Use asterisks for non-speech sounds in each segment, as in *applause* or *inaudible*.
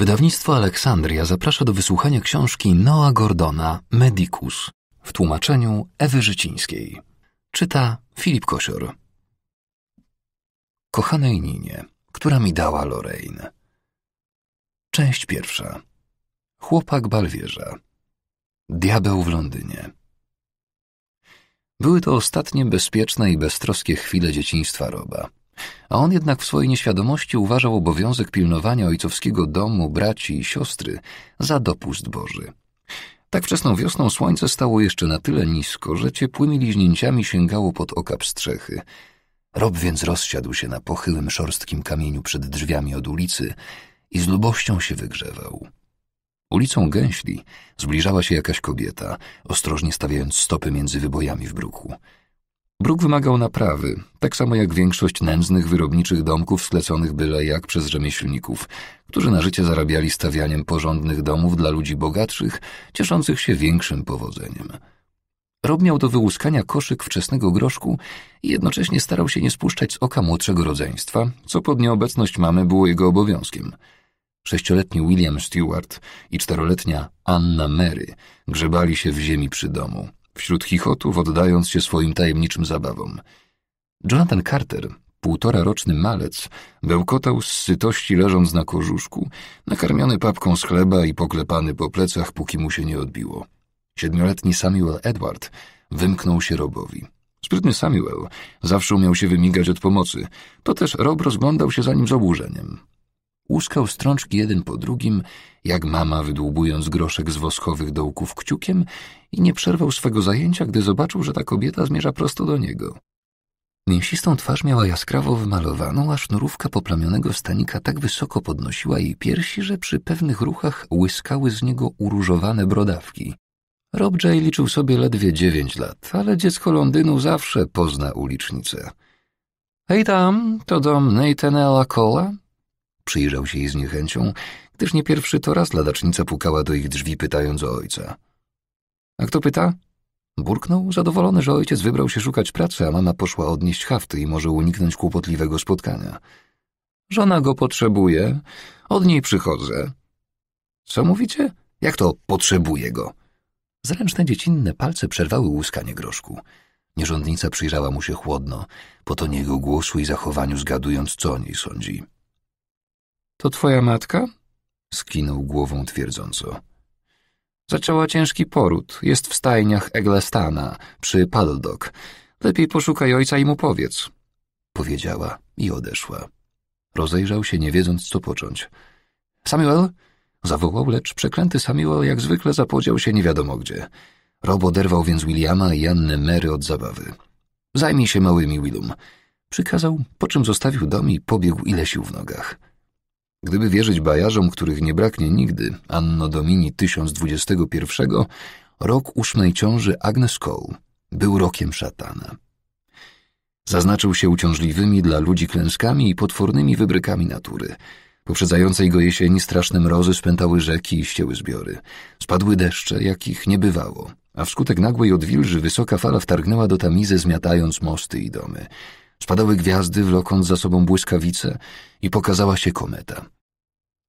Wydawnictwo Aleksandria zaprasza do wysłuchania książki Noa Gordona Medicus w tłumaczeniu Ewy Życińskiej. Czyta Filip Kosior. Kochanej Ninie, która mi dała Lorraine. Część pierwsza. Chłopak Balwierza. Diabeł w Londynie. Były to ostatnie bezpieczne i beztroskie chwile dzieciństwa Roba a on jednak w swojej nieświadomości uważał obowiązek pilnowania ojcowskiego domu, braci i siostry za dopust Boży. Tak wczesną wiosną słońce stało jeszcze na tyle nisko, że ciepłymi liźnięciami sięgało pod okap strzechy. Rob więc rozsiadł się na pochyłym, szorstkim kamieniu przed drzwiami od ulicy i z lubością się wygrzewał. Ulicą gęśli zbliżała się jakaś kobieta, ostrożnie stawiając stopy między wybojami w bruku. Bruk wymagał naprawy, tak samo jak większość nędznych wyrobniczych domków skleconych byle jak przez rzemieślników, którzy na życie zarabiali stawianiem porządnych domów dla ludzi bogatszych, cieszących się większym powodzeniem. Rob miał do wyłuskania koszyk wczesnego groszku i jednocześnie starał się nie spuszczać z oka młodszego rodzeństwa, co pod nieobecność mamy było jego obowiązkiem. Sześcioletni William Stewart i czteroletnia Anna Mary grzebali się w ziemi przy domu – wśród chichotów oddając się swoim tajemniczym zabawom. Jonathan Carter, półtoraroczny malec, bełkotał z sytości leżąc na korzuszku, nakarmiony papką z chleba i poklepany po plecach, póki mu się nie odbiło. Siedmioletni Samuel Edward wymknął się Robowi. Sprytny Samuel zawsze umiał się wymigać od pomocy. To też Rob rozglądał się za nim z oburzeniem. Łuskał strączki jeden po drugim, jak mama wydłubując groszek z woskowych dołków kciukiem i nie przerwał swego zajęcia, gdy zobaczył, że ta kobieta zmierza prosto do niego. Mięsistą twarz miała jaskrawo wymalowaną, a sznurówka poplamionego stanika tak wysoko podnosiła jej piersi, że przy pewnych ruchach łyskały z niego uróżowane brodawki. Rob J. liczył sobie ledwie dziewięć lat, ale dziecko Londynu zawsze pozna ulicznicę. — Hej tam, to dom Nathana Lacola? Przyjrzał się jej z niechęcią, gdyż nie pierwszy to raz ladacznica pukała do ich drzwi, pytając o ojca. A kto pyta? Burknął, zadowolony, że ojciec wybrał się szukać pracy, a mama poszła odnieść hafty i może uniknąć kłopotliwego spotkania. Żona go potrzebuje, od niej przychodzę. Co mówicie? Jak to potrzebuje go? Zręczne dziecinne palce przerwały łuskanie groszku. Nierządnica przyjrzała mu się chłodno, po to jego głosu i zachowaniu zgadując, co o niej sądzi. To twoja matka? Skinął głową twierdząco. Zaczęła ciężki poród. Jest w stajniach Eglestana, przy Paldok. Lepiej poszukaj ojca i mu powiedz. Powiedziała i odeszła. Rozejrzał się, nie wiedząc, co począć. Samuel? Zawołał, lecz przeklęty Samuel jak zwykle zapodział się nie wiadomo gdzie. Rob oderwał więc Williama i Annę Mary od zabawy. Zajmij się małymi, Willum. Przykazał, po czym zostawił dom i pobiegł ile sił w nogach. Gdyby wierzyć bajarzom, których nie braknie nigdy, Anno Domini 1021, rok ósmej ciąży Agnes Cole był rokiem szatana. Zaznaczył się uciążliwymi dla ludzi klęskami i potwornymi wybrykami natury. Poprzedzającej go jesieni straszne mrozy spętały rzeki i ścięły zbiory. Spadły deszcze, jakich nie bywało, a wskutek nagłej odwilży wysoka fala wtargnęła do Tamizy, zmiatając mosty i domy. Spadały gwiazdy, wlokąc za sobą błyskawice i pokazała się kometa.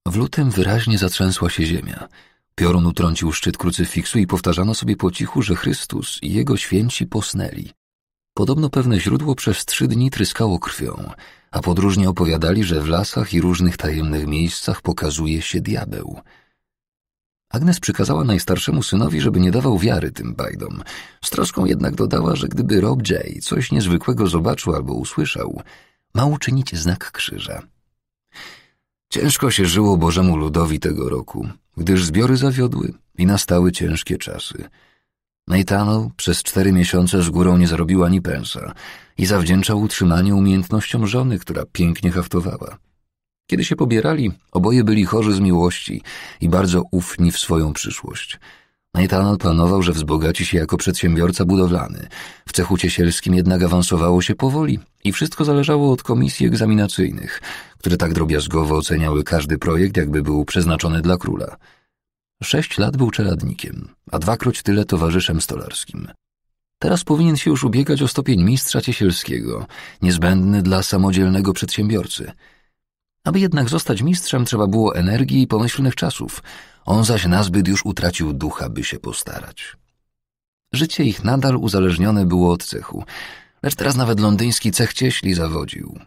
W lutym wyraźnie zatrzęsła się ziemia. Piorun utrącił szczyt krucyfiksu i powtarzano sobie po cichu, że Chrystus i jego święci posnęli. Podobno pewne źródło przez trzy dni tryskało krwią, a podróżni opowiadali, że w lasach i różnych tajemnych miejscach pokazuje się diabeł – Agnes przykazała najstarszemu synowi, żeby nie dawał wiary tym bajdom. Z troską jednak dodała, że gdyby Rob Jay coś niezwykłego zobaczył albo usłyszał, ma uczynić znak krzyża. Ciężko się żyło Bożemu ludowi tego roku, gdyż zbiory zawiodły i nastały ciężkie czasy. Nathano przez cztery miesiące z górą nie zarobiła ani pensa i zawdzięczał utrzymanie umiejętnościom żony, która pięknie haftowała. Kiedy się pobierali, oboje byli chorzy z miłości i bardzo ufni w swoją przyszłość. Nathaniel planował, że wzbogaci się jako przedsiębiorca budowlany. W cechu ciesielskim jednak awansowało się powoli i wszystko zależało od komisji egzaminacyjnych, które tak drobiazgowo oceniały każdy projekt, jakby był przeznaczony dla króla. Sześć lat był czeladnikiem, a dwakroć tyle towarzyszem stolarskim. Teraz powinien się już ubiegać o stopień mistrza ciesielskiego, niezbędny dla samodzielnego przedsiębiorcy – aby jednak zostać mistrzem, trzeba było energii i pomyślnych czasów. On zaś nazbyt już utracił ducha, by się postarać. Życie ich nadal uzależnione było od cechu, lecz teraz nawet londyński cech cieśli zawodził.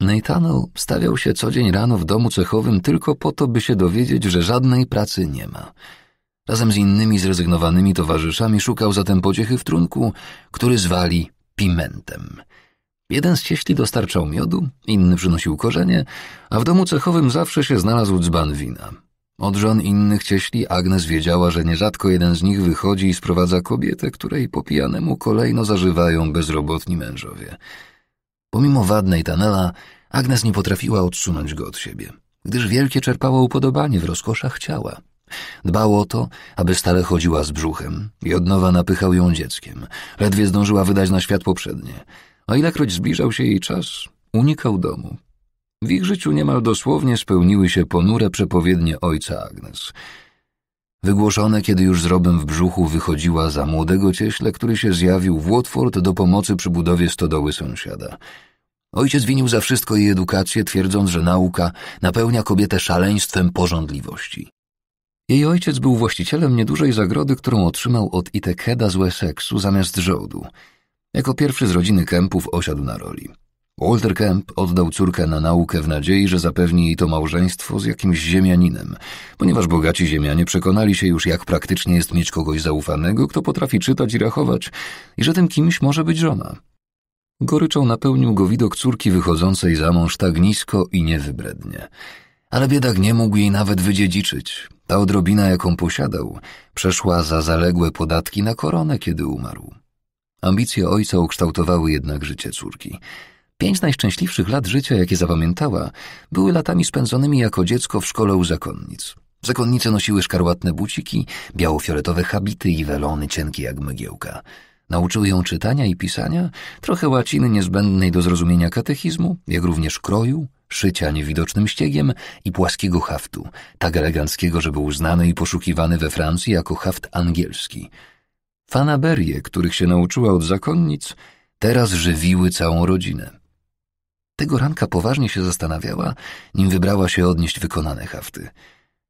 Nathaniel stawiał się co dzień rano w domu cechowym tylko po to, by się dowiedzieć, że żadnej pracy nie ma. Razem z innymi zrezygnowanymi towarzyszami szukał zatem pociechy w trunku, który zwali pimentem – Jeden z cieśli dostarczał miodu, inny przynosił korzenie, a w domu cechowym zawsze się znalazł dzban wina. Od żon innych cieśli Agnes wiedziała, że nierzadko jeden z nich wychodzi i sprowadza kobietę, której po pijanemu kolejno zażywają bezrobotni mężowie. Pomimo wadnej tanela, Agnes nie potrafiła odsunąć go od siebie, gdyż wielkie czerpało upodobanie w rozkoszach ciała. Dbało o to, aby stale chodziła z brzuchem i od nowa napychał ją dzieckiem. Ledwie zdążyła wydać na świat poprzednie – a ilekroć zbliżał się jej czas, unikał domu. W ich życiu niemal dosłownie spełniły się ponure przepowiednie ojca Agnes. Wygłoszone, kiedy już z robem w brzuchu wychodziła za młodego cieśle, który się zjawił w Watford do pomocy przy budowie stodoły sąsiada. Ojciec winił za wszystko jej edukację, twierdząc, że nauka napełnia kobietę szaleństwem porządliwości. Jej ojciec był właścicielem niedużej zagrody, którą otrzymał od Itekeda z Wessexu zamiast żołdu – jako pierwszy z rodziny Kempów osiadł na roli. Walter Kemp oddał córkę na naukę w nadziei, że zapewni jej to małżeństwo z jakimś ziemianinem, ponieważ bogaci ziemianie przekonali się już, jak praktycznie jest mieć kogoś zaufanego, kto potrafi czytać i rachować i że tym kimś może być żona. Goryczą napełnił go widok córki wychodzącej za mąż tak nisko i niewybrednie. Ale biedak nie mógł jej nawet wydziedziczyć. Ta odrobina, jaką posiadał, przeszła za zaległe podatki na koronę, kiedy umarł. Ambicje ojca ukształtowały jednak życie córki. Pięć najszczęśliwszych lat życia, jakie zapamiętała, były latami spędzonymi jako dziecko w szkole u zakonnic. Zakonnice nosiły szkarłatne buciki, biało-fioletowe habity i welony cienkie jak mgiełka. Nauczyły ją czytania i pisania, trochę łaciny niezbędnej do zrozumienia katechizmu, jak również kroju, szycia niewidocznym ściegiem i płaskiego haftu, tak eleganckiego, że był znany i poszukiwany we Francji jako haft angielski – Fanaberie, których się nauczyła od zakonnic, teraz żywiły całą rodzinę. Tego ranka poważnie się zastanawiała, nim wybrała się odnieść wykonane hafty.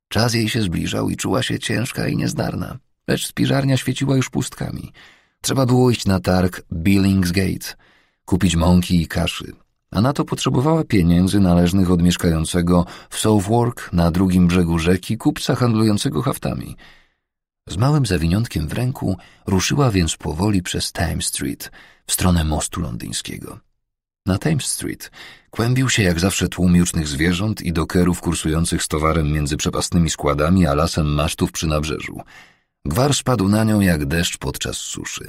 Czas jej się zbliżał i czuła się ciężka i niezdarna, lecz spiżarnia świeciła już pustkami. Trzeba było iść na targ Billingsgate, kupić mąki i kaszy, a na to potrzebowała pieniędzy należnych od mieszkającego w Southwark na drugim brzegu rzeki kupca handlującego haftami – z małym zawiniątkiem w ręku ruszyła więc powoli przez Thames Street w stronę mostu londyńskiego. Na Thames Street kłębił się jak zawsze tłum jucznych zwierząt i dokerów kursujących z towarem między przepastnymi składami a lasem masztów przy nabrzeżu. Gwar spadł na nią jak deszcz podczas suszy.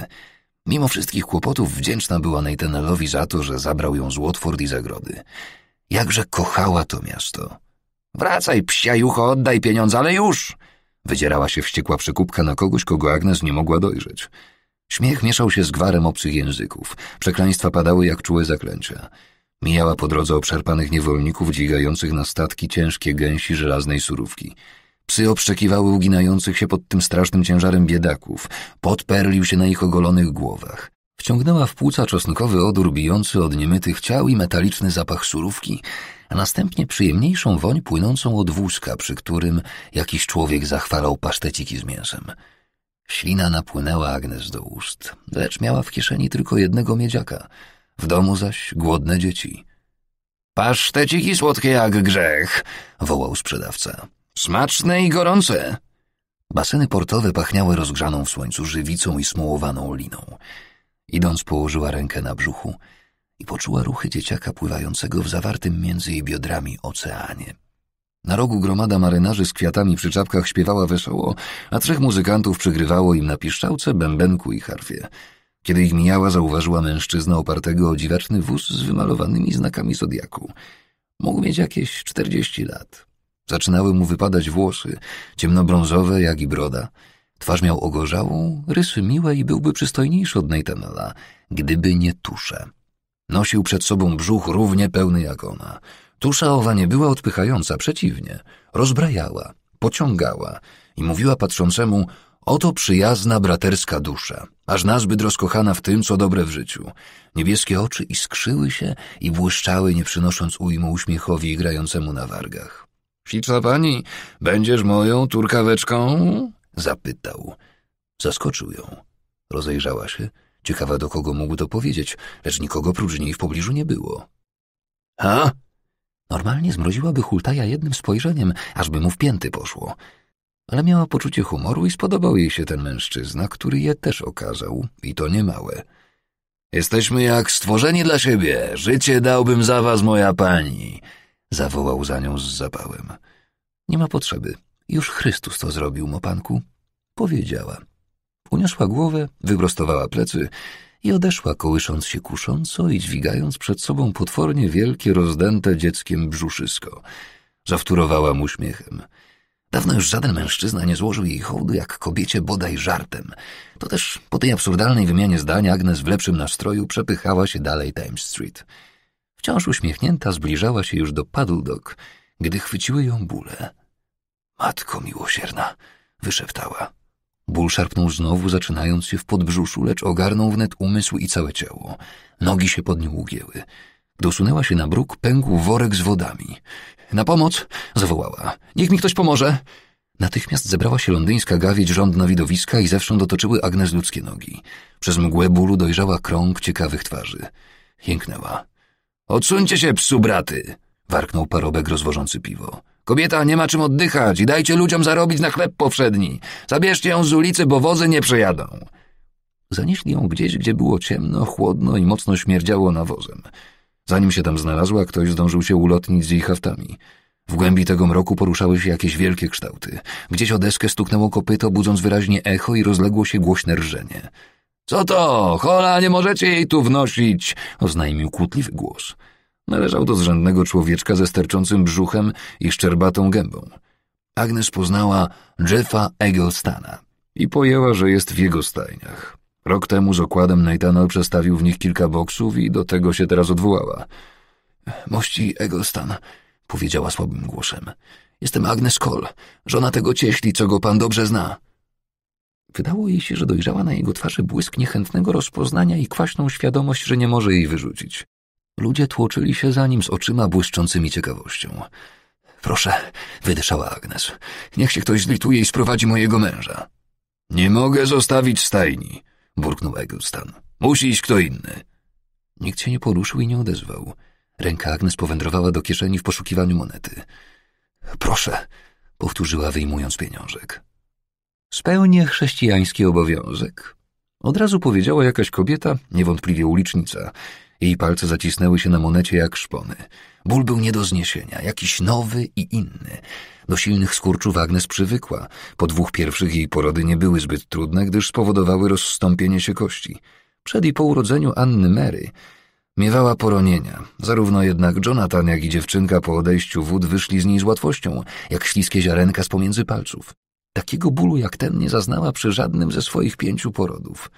Mimo wszystkich kłopotów wdzięczna była Nathanelowi za to, że zabrał ją z Watford i zagrody. Jakże kochała to miasto. Wracaj, psia jucho, oddaj pieniądze, ale już! Wydzierała się wściekła przekupka na kogoś, kogo Agnes nie mogła dojrzeć. Śmiech mieszał się z gwarem obcych języków. Przekleństwa padały jak czułe zaklęcia. Mijała po drodze obszarpanych niewolników dźwigających na statki ciężkie gęsi żelaznej surówki. Psy obszczekiwały uginających się pod tym strasznym ciężarem biedaków. Podperlił się na ich ogolonych głowach. Wciągnęła w płuca czosnkowy odór bijący od niemytych ciał i metaliczny zapach surówki, a następnie przyjemniejszą woń płynącą od wózka, przy którym jakiś człowiek zachwalał paszteciki z mięsem. Ślina napłynęła Agnes do ust, lecz miała w kieszeni tylko jednego miedziaka, w domu zaś głodne dzieci. Paszteciki słodkie jak grzech, wołał sprzedawca. Smaczne i gorące. Baseny portowe pachniały rozgrzaną w słońcu żywicą i smułowaną liną. Idąc położyła rękę na brzuchu i poczuła ruchy dzieciaka pływającego w zawartym między jej biodrami oceanie. Na rogu gromada marynarzy z kwiatami przy czapkach śpiewała wesoło, a trzech muzykantów przygrywało im na piszczałce, bębenku i harfie. Kiedy ich mijała, zauważyła mężczyznę opartego o dziwaczny wóz z wymalowanymi znakami zodiaku. Mógł mieć jakieś czterdzieści lat. Zaczynały mu wypadać włosy, ciemnobrązowe jak i broda. Twarz miał ogorzałą, rysy miłe i byłby przystojniejszy od Nathanela, gdyby nie tusze. Nosił przed sobą brzuch równie pełny jak ona. Tusza owa nie była odpychająca, przeciwnie. Rozbrajała, pociągała i mówiła patrzącemu Oto przyjazna, braterska dusza, aż nazbyt rozkochana w tym, co dobre w życiu. Niebieskie oczy iskrzyły się i błyszczały, nie przynosząc ujmu uśmiechowi grającemu na wargach. — Śliczna pani, będziesz moją turkaweczką? — zapytał. Zaskoczył ją. Rozejrzała się — Ciekawa, do kogo mógł to powiedzieć, lecz nikogo prócz niej w pobliżu nie było. A? Normalnie zmroziłaby Hultaja jednym spojrzeniem, ażby mu w pięty poszło. Ale miała poczucie humoru i spodobał jej się ten mężczyzna, który je też okazał, i to niemałe. Jesteśmy jak stworzeni dla siebie. Życie dałbym za was, moja pani. Zawołał za nią z zapałem. Nie ma potrzeby. Już Chrystus to zrobił, mopanku. Powiedziała. Uniosła głowę, wyprostowała plecy i odeszła, kołysząc się kusząco i dźwigając przed sobą potwornie wielkie, rozdęte dzieckiem brzuszysko. Zawtórowała mu uśmiechem. Dawno już żaden mężczyzna nie złożył jej hołdu jak kobiecie bodaj żartem. To też po tej absurdalnej wymianie zdania Agnes w lepszym nastroju przepychała się dalej Times Street. Wciąż uśmiechnięta zbliżała się już do Padldok, gdy chwyciły ją bóle. Matko miłosierna, wyszeptała. Ból szarpnął znowu, zaczynając się w podbrzuszu, lecz ogarnął wnet umysł i całe ciało. Nogi się pod nią ugięły. Dosunęła się na bruk, pękł worek z wodami. Na pomoc! zawołała. Niech mi ktoś pomoże! Natychmiast zebrała się londyńska rząd rządna widowiska i zewsząd dotoczyły Agnes ludzkie nogi. Przez mgłę bólu dojrzała krąg ciekawych twarzy. Jęknęła. Odsuńcie się, psu braty! warknął parobek rozwożący piwo. Kobieta nie ma czym oddychać i dajcie ludziom zarobić na chleb powszedni. Zabierzcie ją z ulicy, bo wozy nie przejadą. Zanieśli ją gdzieś, gdzie było ciemno, chłodno i mocno śmierdziało nawozem. Zanim się tam znalazła, ktoś zdążył się ulotnić z jej haftami. W głębi tego mroku poruszały się jakieś wielkie kształty. Gdzieś o deskę stuknęło kopyto, budząc wyraźnie echo i rozległo się głośne rżenie. — Co to? Hola, nie możecie jej tu wnosić! — oznajmił kłótliwy głos. — Należał do zrzędnego człowieczka ze sterczącym brzuchem i szczerbatą gębą. Agnes poznała Jeffa Egglestana i pojęła, że jest w jego stajniach. Rok temu z okładem Nathanael przestawił w nich kilka boksów i do tego się teraz odwołała. Mości Egglestan, powiedziała słabym głosem. Jestem Agnes Cole, żona tego cieśli, co go pan dobrze zna. Wydało jej się, że dojrzała na jego twarzy błysk niechętnego rozpoznania i kwaśną świadomość, że nie może jej wyrzucić. Ludzie tłoczyli się za nim z oczyma błyszczącymi ciekawością. Proszę, wydyszała Agnes, niech się ktoś zlituje i sprowadzi mojego męża. Nie mogę zostawić stajni, burknął Eggleston. Musi iść kto inny. Nikt się nie poruszył i nie odezwał. Ręka Agnes powędrowała do kieszeni w poszukiwaniu monety. Proszę, powtórzyła wyjmując pieniążek. Spełnię chrześcijański obowiązek. Od razu powiedziała jakaś kobieta, niewątpliwie ulicznica, jej palce zacisnęły się na monecie jak szpony. Ból był nie do zniesienia, jakiś nowy i inny. Do silnych skurczów Agnes przywykła. Po dwóch pierwszych jej porody nie były zbyt trudne, gdyż spowodowały rozstąpienie się kości. Przed i po urodzeniu Anny Mary Miewała poronienia. Zarówno jednak Jonathan, jak i dziewczynka po odejściu wód wyszli z niej z łatwością, jak śliskie ziarenka z pomiędzy palców. Takiego bólu jak ten nie zaznała przy żadnym ze swoich pięciu porodów.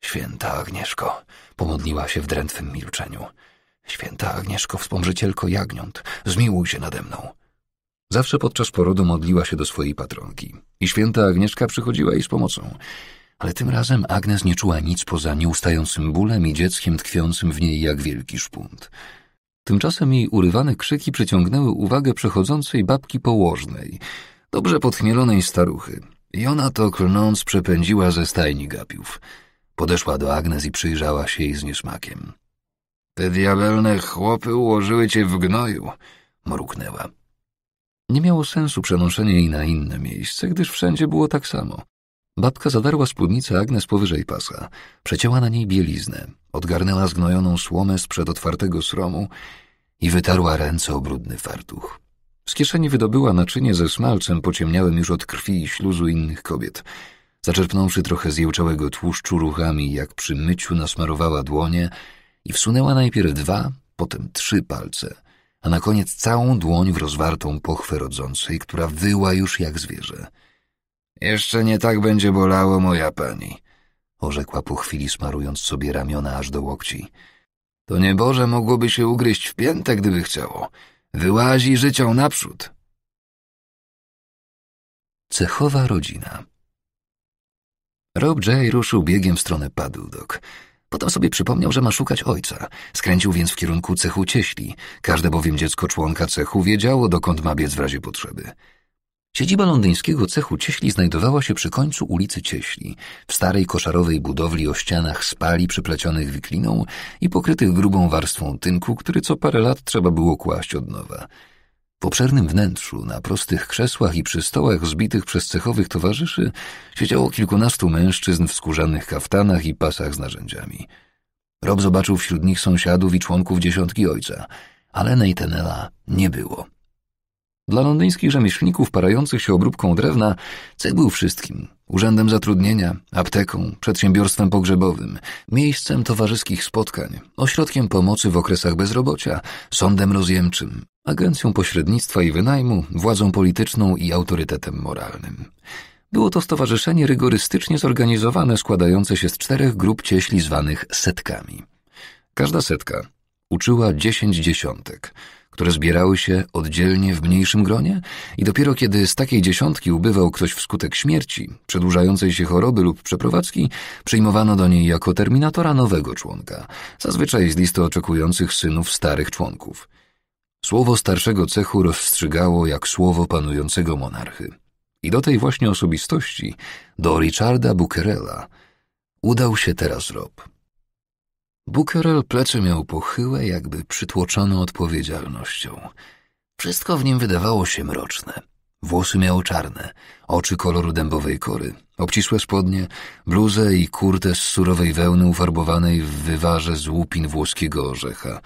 Święta Agnieszko, Pomodliła się w drętwym milczeniu. Święta Agnieszko, wspomrzycielko jagniąt, zmiłuj się nade mną. Zawsze podczas porodu modliła się do swojej patronki i święta Agnieszka przychodziła jej z pomocą. Ale tym razem Agnes nie czuła nic poza nieustającym bólem i dzieckiem tkwiącym w niej jak wielki szpunt. Tymczasem jej urywane krzyki przyciągnęły uwagę przechodzącej babki położnej, dobrze podchmielonej staruchy. I ona to klnąc przepędziła ze stajni gapiów – Podeszła do Agnes i przyjrzała się jej z niesmakiem. Te diabelne chłopy ułożyły cię w gnoju, mruknęła. Nie miało sensu przenoszenie jej na inne miejsce, gdyż wszędzie było tak samo. Babka zadarła spódnicę Agnes powyżej pasa, przecięła na niej bieliznę, odgarnęła zgnojoną słomę z przed otwartego sromu i wytarła ręce o brudny fartuch. Z kieszeni wydobyła naczynie ze smalcem pociemniałym już od krwi i śluzu innych kobiet – Zaczerpnąwszy trochę zjełczałego tłuszczu ruchami, jak przy myciu nasmarowała dłonie i wsunęła najpierw dwa, potem trzy palce, a na koniec całą dłoń w rozwartą pochwę rodzącej, która wyła już jak zwierzę. Jeszcze nie tak będzie bolało, moja pani, orzekła po chwili, smarując sobie ramiona aż do łokci. To nieboże mogłoby się ugryźć w piętę, gdyby chciało. Wyłazi życią naprzód. Cechowa rodzina Rob J. ruszył biegiem w stronę Padudok. Potem sobie przypomniał, że ma szukać ojca. Skręcił więc w kierunku cechu cieśli. Każde bowiem dziecko członka cechu wiedziało, dokąd ma biec w razie potrzeby. Siedziba londyńskiego cechu cieśli znajdowała się przy końcu ulicy Cieśli, w starej koszarowej budowli o ścianach spali przyplecionych wikliną i pokrytych grubą warstwą tynku, który co parę lat trzeba było kłaść od nowa. W obszernym wnętrzu, na prostych krzesłach i przy stołach zbitych przez cechowych towarzyszy siedziało kilkunastu mężczyzn w skórzanych kaftanach i pasach z narzędziami. Rob zobaczył wśród nich sąsiadów i członków dziesiątki ojca, ale Neytenela nie było. Dla londyńskich rzemieślników parających się obróbką drewna cech był wszystkim. Urzędem zatrudnienia, apteką, przedsiębiorstwem pogrzebowym, miejscem towarzyskich spotkań, ośrodkiem pomocy w okresach bezrobocia, sądem rozjemczym, agencją pośrednictwa i wynajmu, władzą polityczną i autorytetem moralnym. Było to stowarzyszenie rygorystycznie zorganizowane, składające się z czterech grup cieśli zwanych setkami. Każda setka uczyła dziesięć dziesiątek, które zbierały się oddzielnie w mniejszym gronie i dopiero kiedy z takiej dziesiątki ubywał ktoś wskutek śmierci, przedłużającej się choroby lub przeprowadzki, przyjmowano do niej jako terminatora nowego członka, zazwyczaj z listy oczekujących synów starych członków – Słowo starszego cechu rozstrzygało jak słowo panującego monarchy. I do tej właśnie osobistości, do Richarda Bukerella, udał się teraz Rob. Bukerel plecy miał pochyłe, jakby przytłoczone odpowiedzialnością. Wszystko w nim wydawało się mroczne. Włosy miał czarne, oczy koloru dębowej kory, obcisłe spodnie, bluzę i kurtę z surowej wełny ufarbowanej w wywarze z łupin włoskiego orzecha –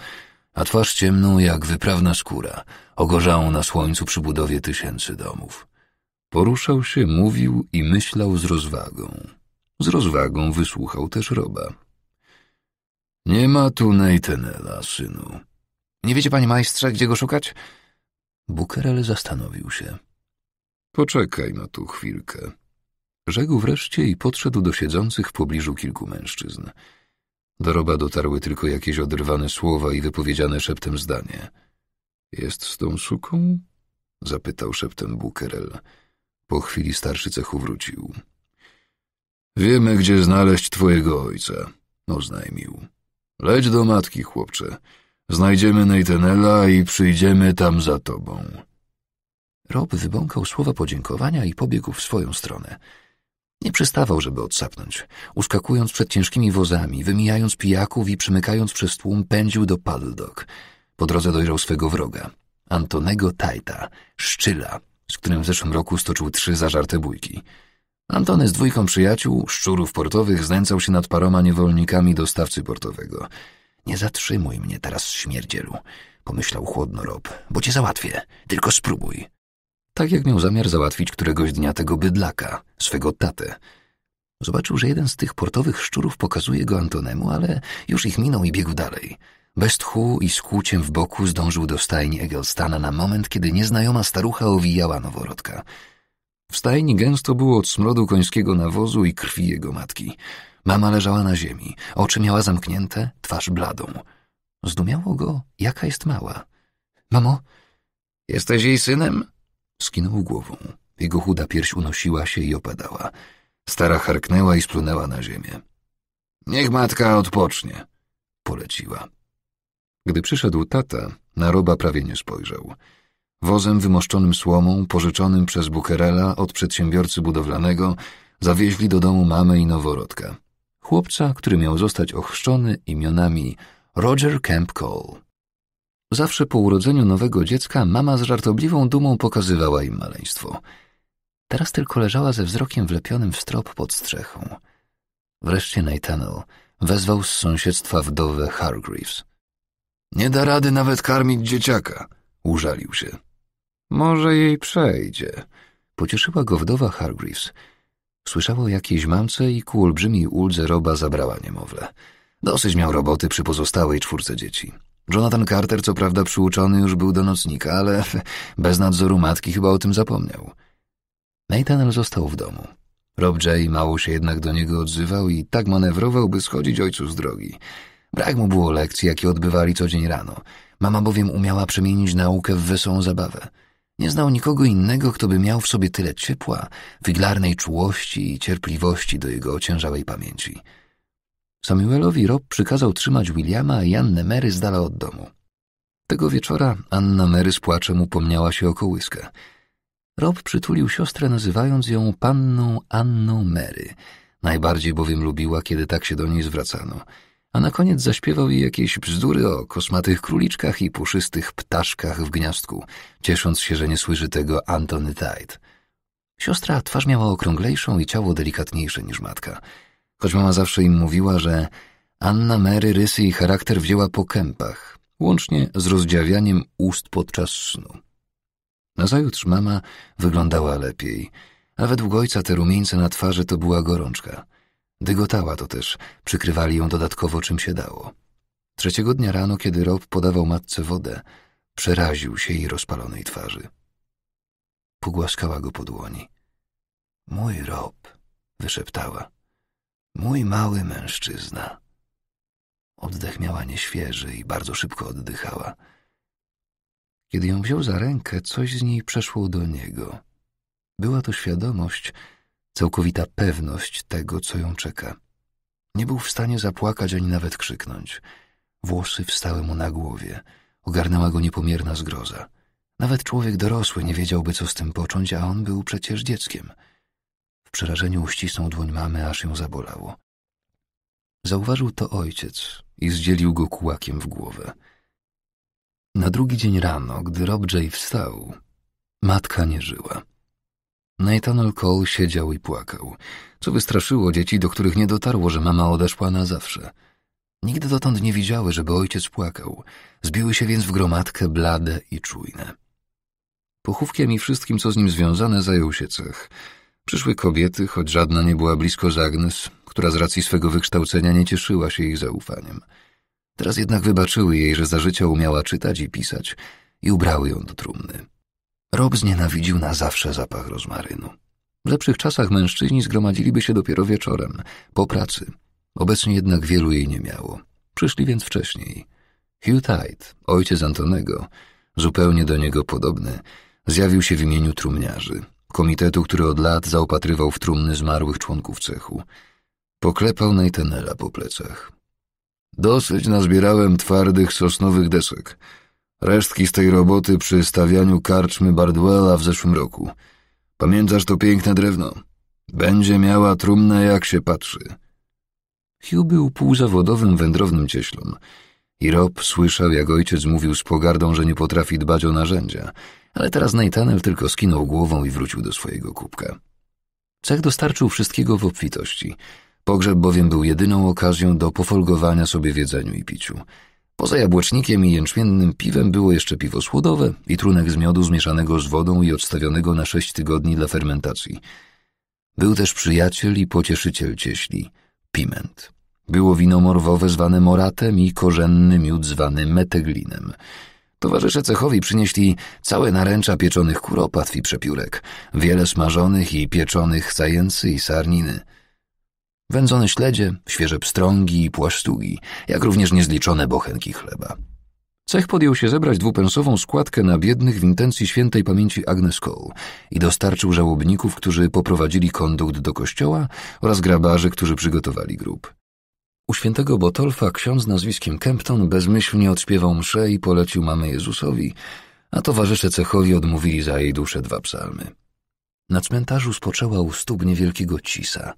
a twarz ciemną jak wyprawna skóra, ogorzałą na słońcu przy budowie tysięcy domów. Poruszał się, mówił i myślał z rozwagą. Z rozwagą wysłuchał też Roba. Nie ma tu Nathanela, synu. Nie wiecie, panie majstrze, gdzie go szukać? Bukerel zastanowił się. Poczekaj na tu chwilkę. Rzekł wreszcie i podszedł do siedzących w pobliżu kilku mężczyzn. Do roba dotarły tylko jakieś odrywane słowa i wypowiedziane szeptem zdanie. Jest z tą suką? zapytał szeptem Bukerel. Po chwili starszy cechu wrócił. Wiemy, gdzie znaleźć twojego ojca, oznajmił. Leć do matki, chłopcze. Znajdziemy Neytenela i przyjdziemy tam za tobą. Rob wybąkał słowa podziękowania i pobiegł w swoją stronę. Nie przystawał, żeby odsapnąć. Uskakując przed ciężkimi wozami, wymijając pijaków i przymykając przez tłum, pędził do Paldok. Po drodze dojrzał swego wroga. Antonego Tajta, Szczyla, z którym w zeszłym roku stoczył trzy zażarte bójki. Antony z dwójką przyjaciół, szczurów portowych, znęcał się nad paroma niewolnikami dostawcy portowego. Nie zatrzymuj mnie teraz, śmierdzielu, pomyślał chłodno Rob, bo cię załatwię. Tylko spróbuj tak jak miał zamiar załatwić któregoś dnia tego bydlaka, swego tatę. Zobaczył, że jeden z tych portowych szczurów pokazuje go Antonemu, ale już ich minął i biegł dalej. Bez tchu i z kłuciem w boku zdążył do stajni Egelstana na moment, kiedy nieznajoma starucha owijała noworodka. W stajni gęsto było od smrodu końskiego nawozu i krwi jego matki. Mama leżała na ziemi, oczy miała zamknięte, twarz bladą. Zdumiało go, jaka jest mała. — Mamo, jesteś jej synem? Skinął głową. Jego chuda pierś unosiła się i opadała. Stara harknęła i splunęła na ziemię. Niech matka odpocznie, poleciła. Gdy przyszedł tata, naroba prawie nie spojrzał. Wozem wymoszczonym słomą, pożyczonym przez Bucherela od przedsiębiorcy budowlanego, zawieźli do domu mamę i noworodka. Chłopca, który miał zostać ochrzczony imionami Roger Camp Cole. Zawsze po urodzeniu nowego dziecka mama z żartobliwą dumą pokazywała im maleństwo. Teraz tylko leżała ze wzrokiem wlepionym w strop pod strzechą. Wreszcie Nathaniel wezwał z sąsiedztwa wdowę Hargreaves. Nie da rady nawet karmić dzieciaka, użalił się. Może jej przejdzie, pocieszyła go wdowa Hargreaves. Słyszała o jakiejś mamce i ku olbrzymiej uldze Roba zabrała niemowlę. Dosyć miał roboty przy pozostałej czwórce dzieci. Jonathan Carter, co prawda przyuczony już był do nocnika, ale *laughs* bez nadzoru matki chyba o tym zapomniał. Nathaniel został w domu. Rob Jay mało się jednak do niego odzywał i tak manewrował, by schodzić ojcu z drogi. Brak mu było lekcji, jakie odbywali co dzień rano. Mama bowiem umiała przemienić naukę w wesołą zabawę. Nie znał nikogo innego, kto by miał w sobie tyle ciepła, figlarnej czułości i cierpliwości do jego ociężałej pamięci. Samuelowi Rob przykazał trzymać Williama, a Jannę Mary z dala od domu. Tego wieczora Anna Mary z płaczem upomniała się o kołyskę. Rob przytulił siostrę, nazywając ją panną Anną Mary. Najbardziej bowiem lubiła, kiedy tak się do niej zwracano. A na koniec zaśpiewał jej jakieś bzdury o kosmatych króliczkach i puszystych ptaszkach w gniazdku, ciesząc się, że nie słyszy tego Antony Tide. Siostra twarz miała okrąglejszą i ciało delikatniejsze niż matka — choć mama zawsze im mówiła, że Anna Mary rysy i charakter wzięła po kępach, łącznie z rozdziawianiem ust podczas snu. Nazajutrz mama wyglądała lepiej, a według ojca te rumieńce na twarzy to była gorączka. Dygotała to też, przykrywali ją dodatkowo czym się dało. Trzeciego dnia rano, kiedy Rob podawał matce wodę, przeraził się jej rozpalonej twarzy. Pogłaskała go po dłoni. Mój Rob, wyszeptała. Mój mały mężczyzna. Oddech miała nieświeży i bardzo szybko oddychała. Kiedy ją wziął za rękę, coś z niej przeszło do niego. Była to świadomość, całkowita pewność tego, co ją czeka. Nie był w stanie zapłakać ani nawet krzyknąć. Włosy wstały mu na głowie. Ogarnęła go niepomierna zgroza. Nawet człowiek dorosły nie wiedziałby, co z tym począć, a on był przecież dzieckiem – w przerażeniu uścisnął dłoń mamy, aż ją zabolało. Zauważył to ojciec i zdzielił go kułakiem w głowę. Na drugi dzień rano, gdy Rob Jay wstał, matka nie żyła. Nathanol Cole siedział i płakał, co wystraszyło dzieci, do których nie dotarło, że mama odeszła na zawsze. Nigdy dotąd nie widziały, żeby ojciec płakał. Zbiły się więc w gromadkę blade i czujne. Pochówkiem i wszystkim, co z nim związane, zajął się cech – Przyszły kobiety, choć żadna nie była blisko z Agnes, która z racji swego wykształcenia nie cieszyła się jej zaufaniem. Teraz jednak wybaczyły jej, że za życia umiała czytać i pisać i ubrały ją do trumny. Rob znienawidził na zawsze zapach rozmarynu. W lepszych czasach mężczyźni zgromadziliby się dopiero wieczorem, po pracy. Obecnie jednak wielu jej nie miało. Przyszli więc wcześniej. Hugh Tide, ojciec Antonego, zupełnie do niego podobny, zjawił się w imieniu trumniarzy – komitetu, który od lat zaopatrywał w trumny zmarłych członków cechu. Poklepał Najtenela po plecach. Dosyć nazbierałem twardych sosnowych desek. Resztki z tej roboty przy stawianiu karczmy Bardwella w zeszłym roku. Pamiętasz to piękne drewno? Będzie miała trumnę jak się patrzy. Hugh był półzawodowym wędrownym cieślą i Rob słyszał, jak ojciec mówił z pogardą, że nie potrafi dbać o narzędzia – ale teraz Nathaniel tylko skinął głową i wrócił do swojego kubka. Cech dostarczył wszystkiego w obfitości. Pogrzeb bowiem był jedyną okazją do pofolgowania sobie w jedzeniu i piciu. Poza jabłocznikiem i jęczmiennym piwem było jeszcze piwo słodowe i trunek z miodu zmieszanego z wodą i odstawionego na sześć tygodni dla fermentacji. Był też przyjaciel i pocieszyciel cieśli, piment. Było wino morwowe zwane moratem i korzenny miód zwany meteglinem – Towarzysze cechowi przynieśli całe naręcza pieczonych kuropatw i przepiórek, wiele smażonych i pieczonych zajęcy i sarniny. Wędzone śledzie, świeże pstrągi i płasztugi, jak również niezliczone bochenki chleba. Cech podjął się zebrać dwupensową składkę na biednych w intencji świętej pamięci Agnes Cole i dostarczył żałobników, którzy poprowadzili kondukt do kościoła oraz grabarzy, którzy przygotowali grób. U świętego Botolfa ksiądz nazwiskiem Kempton bezmyślnie odśpiewał mszę i polecił mamy Jezusowi, a towarzysze cechowi odmówili za jej duszę dwa psalmy. Na cmentarzu spoczęła u stóp niewielkiego cisa.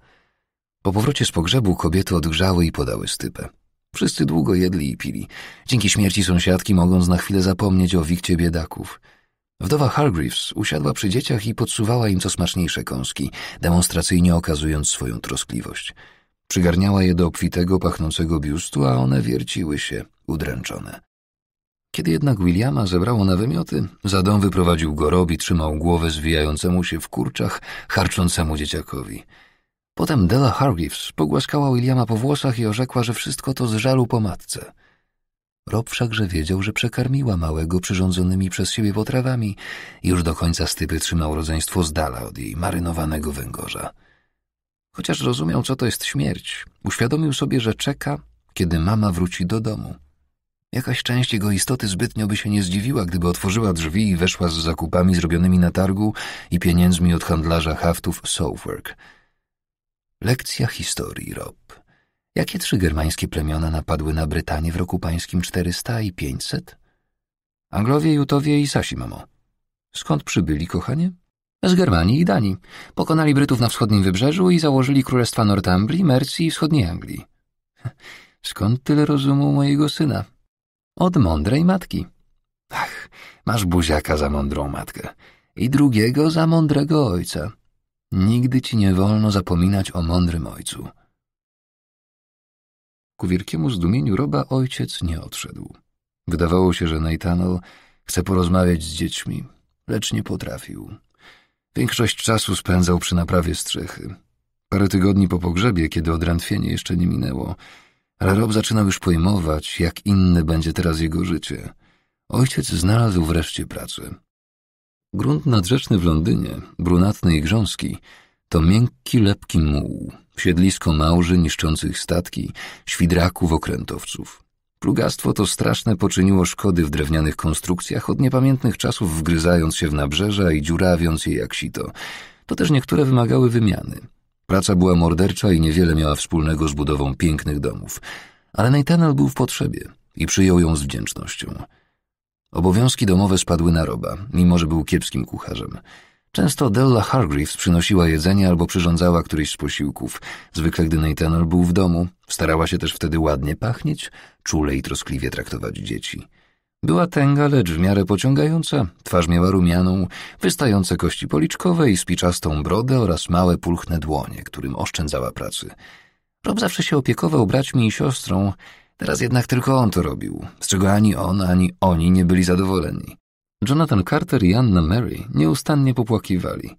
Po powrocie z pogrzebu kobiety odgrzały i podały stypę. Wszyscy długo jedli i pili, dzięki śmierci sąsiadki mogąc na chwilę zapomnieć o wikcie biedaków. Wdowa Hargreaves usiadła przy dzieciach i podsuwała im co smaczniejsze kąski, demonstracyjnie okazując swoją troskliwość – Przygarniała je do obfitego, pachnącego biustu, a one wierciły się, udręczone. Kiedy jednak Williama zebrało na wymioty, za dom wyprowadził go Robi, i trzymał głowę zwijającemu się w kurczach, harczącemu dzieciakowi. Potem Della Hargreaves pogłaskała Williama po włosach i orzekła, że wszystko to z żalu po matce. Rob wszakże wiedział, że przekarmiła małego przyrządzonymi przez siebie potrawami i już do końca stypy trzymał rodzeństwo z dala od jej marynowanego węgorza. Chociaż rozumiał, co to jest śmierć, uświadomił sobie, że czeka, kiedy mama wróci do domu. Jakaś część jego istoty zbytnio by się nie zdziwiła, gdyby otworzyła drzwi i weszła z zakupami zrobionymi na targu i pieniędzmi od handlarza haftów Southwark. Lekcja historii Rob. Jakie trzy germańskie plemiona napadły na Brytanię w roku pańskim 400 i 500? Anglowie, Jutowie i Sasi, mamo. Skąd przybyli, kochanie? z Germanii i Danii. Pokonali Brytów na wschodnim wybrzeżu i założyli królestwa Northumbrii, Mercji i wschodniej Anglii. *laughs* Skąd tyle rozumu mojego syna? Od mądrej matki. Ach, masz buziaka za mądrą matkę i drugiego za mądrego ojca. Nigdy ci nie wolno zapominać o mądrym ojcu. Ku wielkiemu zdumieniu Roba ojciec nie odszedł. Wydawało się, że Nathaniel chce porozmawiać z dziećmi, lecz nie potrafił. Większość czasu spędzał przy naprawie strzechy. Parę tygodni po pogrzebie, kiedy odrętwienie jeszcze nie minęło, ale Rob zaczynał już pojmować, jak inne będzie teraz jego życie. Ojciec znalazł wreszcie pracę. Grunt nadrzeczny w Londynie, brunatny i grząski, to miękki, lepki muł, siedlisko małży niszczących statki, świdraków okrętowców. Plugastwo to straszne poczyniło szkody w drewnianych konstrukcjach od niepamiętnych czasów wgryzając się w nabrzeża i dziurawiąc je jak sito. To też niektóre wymagały wymiany. Praca była mordercza i niewiele miała wspólnego z budową pięknych domów. Ale Nathaniel był w potrzebie i przyjął ją z wdzięcznością. Obowiązki domowe spadły na roba, mimo że był kiepskim kucharzem. Często Della Hargreaves przynosiła jedzenie albo przyrządzała któryś z posiłków. Zwykle, gdy Nathanel był w domu, starała się też wtedy ładnie pachnieć, czule i troskliwie traktować dzieci. Była tęga, lecz w miarę pociągająca, twarz miała rumianą, wystające kości policzkowe i spiczastą brodę oraz małe pulchne dłonie, którym oszczędzała pracy. Rob zawsze się opiekował braćmi i siostrą, teraz jednak tylko on to robił, z czego ani on, ani oni nie byli zadowoleni. Jonathan Carter i Anna Mary nieustannie popłakiwali.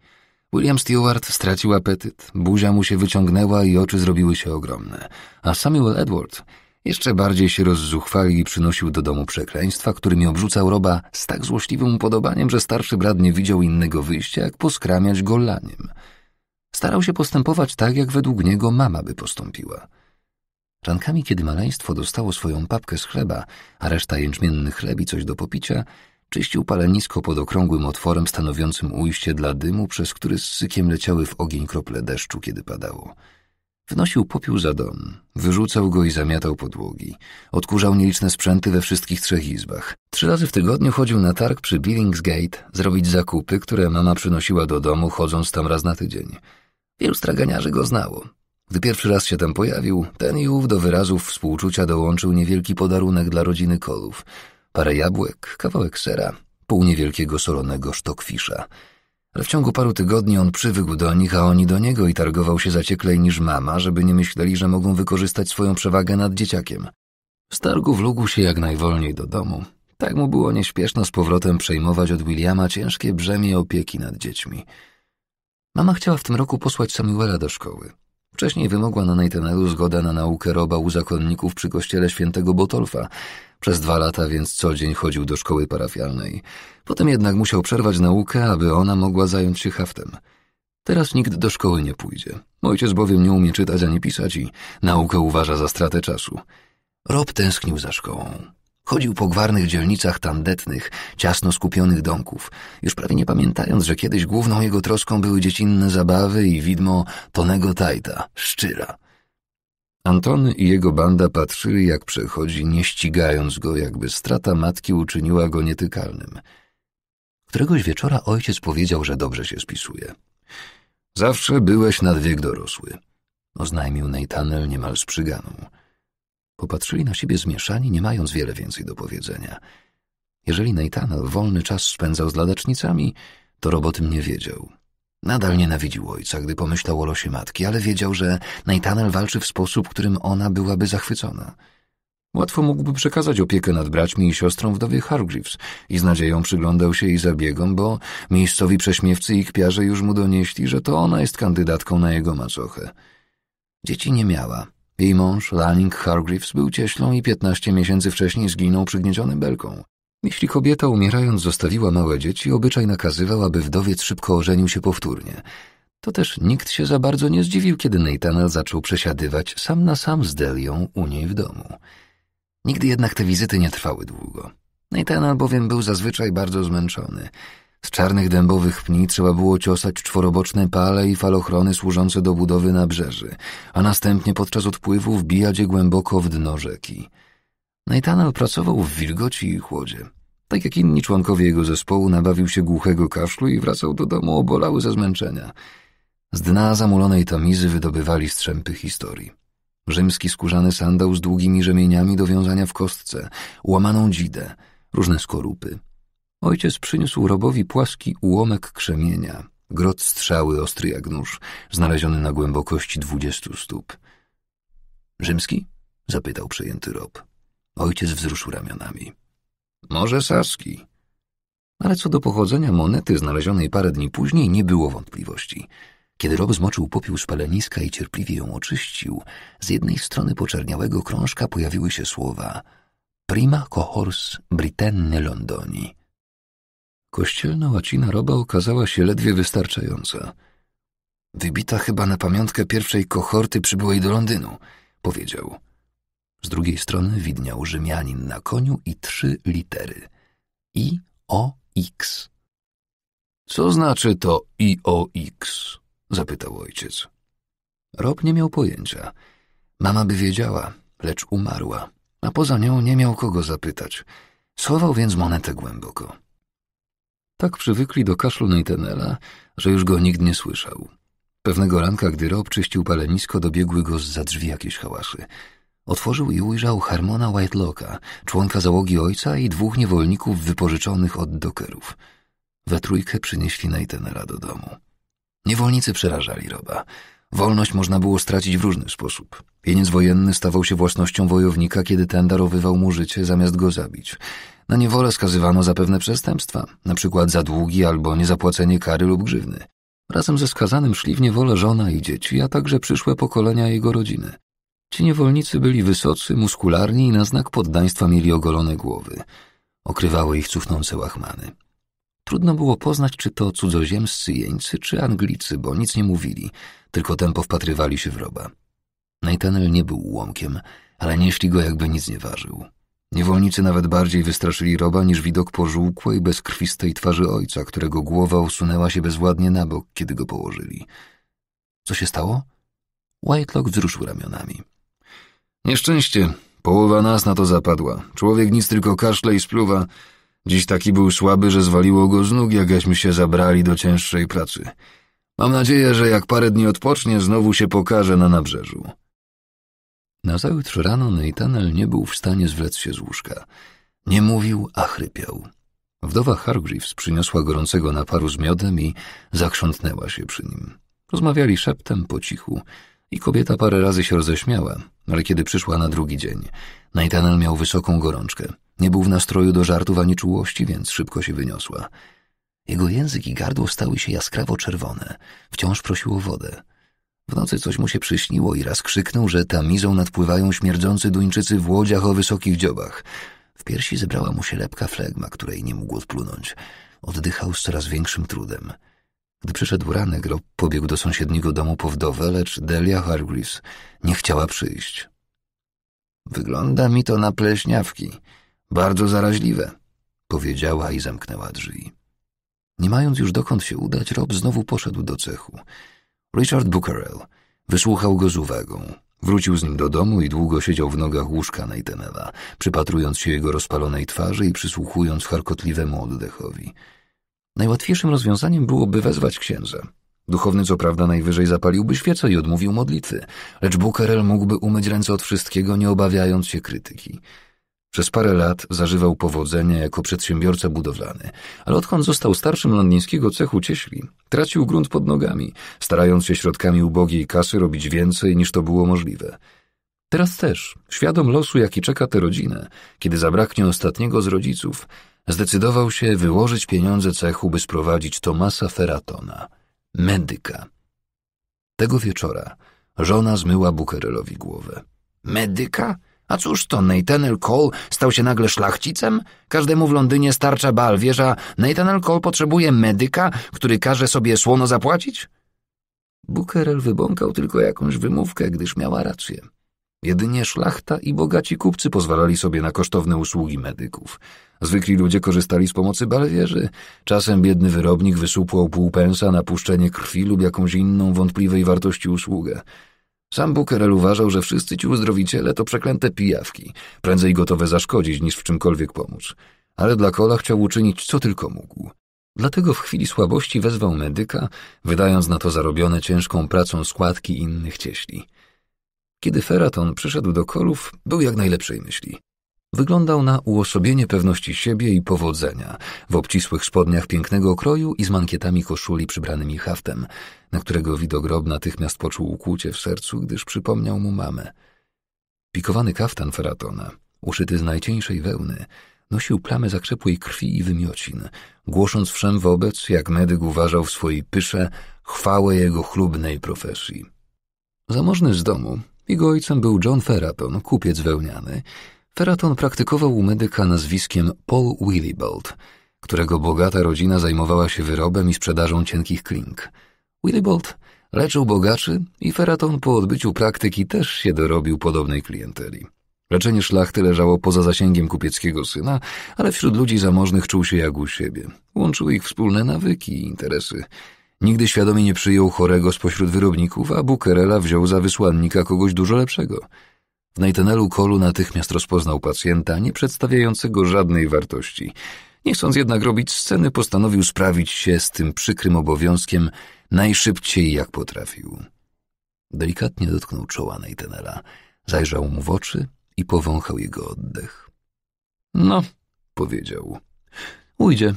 William Stewart stracił apetyt, buzia mu się wyciągnęła i oczy zrobiły się ogromne, a Samuel Edward jeszcze bardziej się rozzuchwali i przynosił do domu przekleństwa, którymi obrzucał Roba z tak złośliwym upodobaniem, że starszy brat nie widział innego wyjścia, jak poskramiać go laniem. Starał się postępować tak, jak według niego mama by postąpiła. Rankami, kiedy maleństwo dostało swoją papkę z chleba, a reszta jęczmienny chleb i coś do popicia – Czyścił palenisko pod okrągłym otworem stanowiącym ujście dla dymu, przez który z sykiem leciały w ogień krople deszczu, kiedy padało. Wnosił popiół za dom, wyrzucał go i zamiatał podłogi. Odkurzał nieliczne sprzęty we wszystkich trzech izbach. Trzy razy w tygodniu chodził na targ przy Billingsgate zrobić zakupy, które mama przynosiła do domu, chodząc tam raz na tydzień. Wielu straganiarzy go znało. Gdy pierwszy raz się tam pojawił, ten i ów do wyrazów współczucia dołączył niewielki podarunek dla rodziny Kolów – parę jabłek, kawałek sera, pół niewielkiego solonego sztokfisza. Ale w ciągu paru tygodni on przywykł do nich, a oni do niego i targował się zacieklej niż mama, żeby nie myśleli, że mogą wykorzystać swoją przewagę nad dzieciakiem. Z targu wlógł się jak najwolniej do domu. Tak mu było nieśpieszno z powrotem przejmować od Williama ciężkie brzemię opieki nad dziećmi. Mama chciała w tym roku posłać Samuela do szkoły. Wcześniej wymogła na Nathanelu zgoda na naukę roba u zakonników przy kościele świętego Botolfa. Przez dwa lata więc co dzień chodził do szkoły parafialnej. Potem jednak musiał przerwać naukę, aby ona mogła zająć się haftem. Teraz nikt do szkoły nie pójdzie. Ojciec bowiem nie umie czytać ani pisać i naukę uważa za stratę czasu. Rob tęsknił za szkołą. Chodził po gwarnych dzielnicach tandetnych, ciasno skupionych domków, już prawie nie pamiętając, że kiedyś główną jego troską były dziecinne zabawy i widmo Tonego Tajta, Szczyra. Antony i jego banda patrzyli, jak przechodzi, nie ścigając go, jakby strata matki uczyniła go nietykalnym. Któregoś wieczora ojciec powiedział, że dobrze się spisuje. Zawsze byłeś nad wiek dorosły, oznajmił Nejtanel niemal z przyganą. Popatrzyli na siebie zmieszani, nie mając wiele więcej do powiedzenia. Jeżeli Nathanel wolny czas spędzał z ladacznicami, to Rob o tym nie wiedział. Nadal nienawidził ojca, gdy pomyślał o losie matki, ale wiedział, że Nathanel walczy w sposób, którym ona byłaby zachwycona. Łatwo mógłby przekazać opiekę nad braćmi i siostrą wdowie Hargreaves i z nadzieją przyglądał się jej zabiegom, bo miejscowi prześmiewcy i kpiarze już mu donieśli, że to ona jest kandydatką na jego macochę. Dzieci nie miała, jej mąż, Lanning Hargreaves, był cieślą i 15 miesięcy wcześniej zginął przygnieciony belką. Jeśli kobieta umierając zostawiła małe dzieci, obyczaj nakazywał, aby wdowiec szybko ożenił się powtórnie. To też nikt się za bardzo nie zdziwił, kiedy Neitana zaczął przesiadywać sam na sam z Delią u niej w domu. Nigdy jednak te wizyty nie trwały długo. Neitana bowiem był zazwyczaj bardzo zmęczony – z czarnych dębowych pni trzeba było ciosać czworoboczne pale i falochrony służące do budowy nabrzeży, a następnie podczas odpływu wbijać je głęboko w dno rzeki. Najtanel pracował w wilgoci i chłodzie. Tak jak inni członkowie jego zespołu, nabawił się głuchego kaszlu i wracał do domu obolały ze zmęczenia. Z dna zamulonej tamizy wydobywali strzępy historii. Rzymski skórzany sandał z długimi rzemieniami do wiązania w kostce, łamaną dzidę, różne skorupy — Ojciec przyniósł Robowi płaski ułomek krzemienia, grot strzały ostry jak nóż, znaleziony na głębokości dwudziestu stóp. Rzymski? zapytał przejęty Rob. Ojciec wzruszył ramionami. Może saski. Ale co do pochodzenia monety znalezionej parę dni później nie było wątpliwości. Kiedy Rob zmoczył popiół z paleniska i cierpliwie ją oczyścił, z jednej strony poczerniałego krążka pojawiły się słowa Prima cohors britanni Londoni. Kościelna łacina roba okazała się ledwie wystarczająca. Wybita chyba na pamiątkę pierwszej kohorty przybyłej do Londynu, powiedział. Z drugiej strony widniał Rzymianin na koniu i trzy litery. I O X. Co znaczy to I O X? zapytał ojciec. Rob nie miał pojęcia. Mama by wiedziała, lecz umarła, a poza nią nie miał kogo zapytać. Schował więc monetę głęboko. Tak przywykli do kaszlu Neytenera, że już go nikt nie słyszał. Pewnego ranka, gdy Rob czyścił palenisko, dobiegły go z za drzwi jakieś hałasy. Otworzył i ujrzał Harmona Whitelocka, członka załogi ojca i dwóch niewolników wypożyczonych od dokerów. We trójkę przynieśli Nightingala do domu. Niewolnicy przerażali Roba. Wolność można było stracić w różny sposób. Pieniądz wojenny stawał się własnością wojownika, kiedy ten darowywał mu życie, zamiast go zabić. Na niewolę skazywano za pewne przestępstwa, np. za długi albo niezapłacenie kary lub grzywny. Razem ze skazanym szli w niewolę żona i dzieci, a także przyszłe pokolenia jego rodziny. Ci niewolnicy byli wysocy, muskularni i na znak poddaństwa mieli ogolone głowy. Okrywały ich cuchnące łachmany. Trudno było poznać, czy to cudzoziemscy jeńcy, czy Anglicy, bo nic nie mówili, tylko tempo wpatrywali się w roba. Najtanel nie był łomkiem, ale nieśli go jakby nic nie ważył. Niewolnicy nawet bardziej wystraszyli Roba niż widok pożółkłej, bezkrwistej twarzy ojca, którego głowa usunęła się bezładnie na bok, kiedy go położyli. Co się stało? Whitelock wzruszył ramionami. Nieszczęście. Połowa nas na to zapadła. Człowiek nic tylko kaszle i spluwa. Dziś taki był słaby, że zwaliło go z nóg, jakśmy się zabrali do cięższej pracy. Mam nadzieję, że jak parę dni odpocznie, znowu się pokaże na nabrzeżu. Nazajutrz rano Nathaniel nie był w stanie zwlec się z łóżka. Nie mówił, a chrypiał. Wdowa Hargreaves przyniosła gorącego naparu z miodem i zakrzątnęła się przy nim. Rozmawiali szeptem, po cichu i kobieta parę razy się roześmiała, ale kiedy przyszła na drugi dzień, Nathaniel miał wysoką gorączkę. Nie był w nastroju do żartów ani czułości, więc szybko się wyniosła. Jego język i gardło stały się jaskrawo czerwone. Wciąż prosiło o wodę. W nocy coś mu się przyśniło i raz krzyknął, że tamizą nadpływają śmierdzący duńczycy w łodziach o wysokich dziobach. W piersi zebrała mu się lepka flegma, której nie mógł odplunąć. Oddychał z coraz większym trudem. Gdy przyszedł ranek, Rob pobiegł do sąsiedniego domu po wdowę, lecz Delia Hargreaves nie chciała przyjść. Wygląda mi to na pleśniawki. Bardzo zaraźliwe, powiedziała i zamknęła drzwi. Nie mając już dokąd się udać, Rob znowu poszedł do cechu. Richard Buckerel wysłuchał go z uwagą. Wrócił z nim do domu i długo siedział w nogach łóżka Nathanela, przypatrując się jego rozpalonej twarzy i przysłuchując charkotliwemu oddechowi. Najłatwiejszym rozwiązaniem byłoby wezwać księdza. Duchowny co prawda najwyżej zapaliłby świecę i odmówił modlitwy, lecz Bukerel mógłby umyć ręce od wszystkiego, nie obawiając się krytyki. Przez parę lat zażywał powodzenia jako przedsiębiorca budowlany, ale odkąd został starszym londyńskiego cechu cieśli, tracił grunt pod nogami, starając się środkami ubogiej kasy robić więcej niż to było możliwe. Teraz też, świadom losu, jaki czeka tę rodzinę, kiedy zabraknie ostatniego z rodziców, zdecydował się wyłożyć pieniądze cechu, by sprowadzić Tomasa Ferratona, medyka. Tego wieczora żona zmyła Bukerelowi głowę. Medyka? A cóż to, Nathaniel Cole stał się nagle szlachcicem? Każdemu w Londynie starcza bal, wiesz, a Nathaniel Cole potrzebuje medyka, który każe sobie słono zapłacić? Bukerel wybąkał tylko jakąś wymówkę, gdyż miała rację. Jedynie szlachta i bogaci kupcy pozwalali sobie na kosztowne usługi medyków. Zwykli ludzie korzystali z pomocy balwierzy. Czasem biedny wyrobnik wysupłał pół pensa na puszczenie krwi lub jakąś inną wątpliwej wartości usługę. Sam Bukerel uważał, że wszyscy ci uzdrowiciele to przeklęte pijawki, prędzej gotowe zaszkodzić niż w czymkolwiek pomóc. Ale dla Kola chciał uczynić co tylko mógł. Dlatego w chwili słabości wezwał medyka, wydając na to zarobione ciężką pracą składki innych cieśli. Kiedy Feraton przyszedł do Kolów, był jak najlepszej myśli. Wyglądał na uosobienie pewności siebie i powodzenia, w obcisłych spodniach pięknego kroju i z mankietami koszuli przybranymi haftem, na którego widogrob natychmiast poczuł ukłucie w sercu, gdyż przypomniał mu mamę. Pikowany kaftan Feratona, uszyty z najcieńszej wełny, nosił plamy zakrzepłej krwi i wymiocin, głosząc wszem wobec, jak medyk uważał w swojej pysze, chwałę jego chlubnej profesji. Zamożny z domu, jego ojcem był John Ferraton, kupiec wełniany, Feraton praktykował u medyka nazwiskiem Paul Willibald, którego bogata rodzina zajmowała się wyrobem i sprzedażą cienkich kling. Willibald leczył bogaczy i Feraton po odbyciu praktyki też się dorobił podobnej klienteli. Leczenie szlachty leżało poza zasięgiem kupieckiego syna, ale wśród ludzi zamożnych czuł się jak u siebie. Łączyły ich wspólne nawyki i interesy. Nigdy świadomie nie przyjął chorego spośród wyrobników, a Bukerela wziął za wysłannika kogoś dużo lepszego – w Nightingale'u Kolu natychmiast rozpoznał pacjenta, nie przedstawiającego żadnej wartości. Nie chcąc jednak robić sceny, postanowił sprawić się z tym przykrym obowiązkiem najszybciej jak potrafił. Delikatnie dotknął czoła Nightingale'a, zajrzał mu w oczy i powąchał jego oddech. No, powiedział. Ujdzie.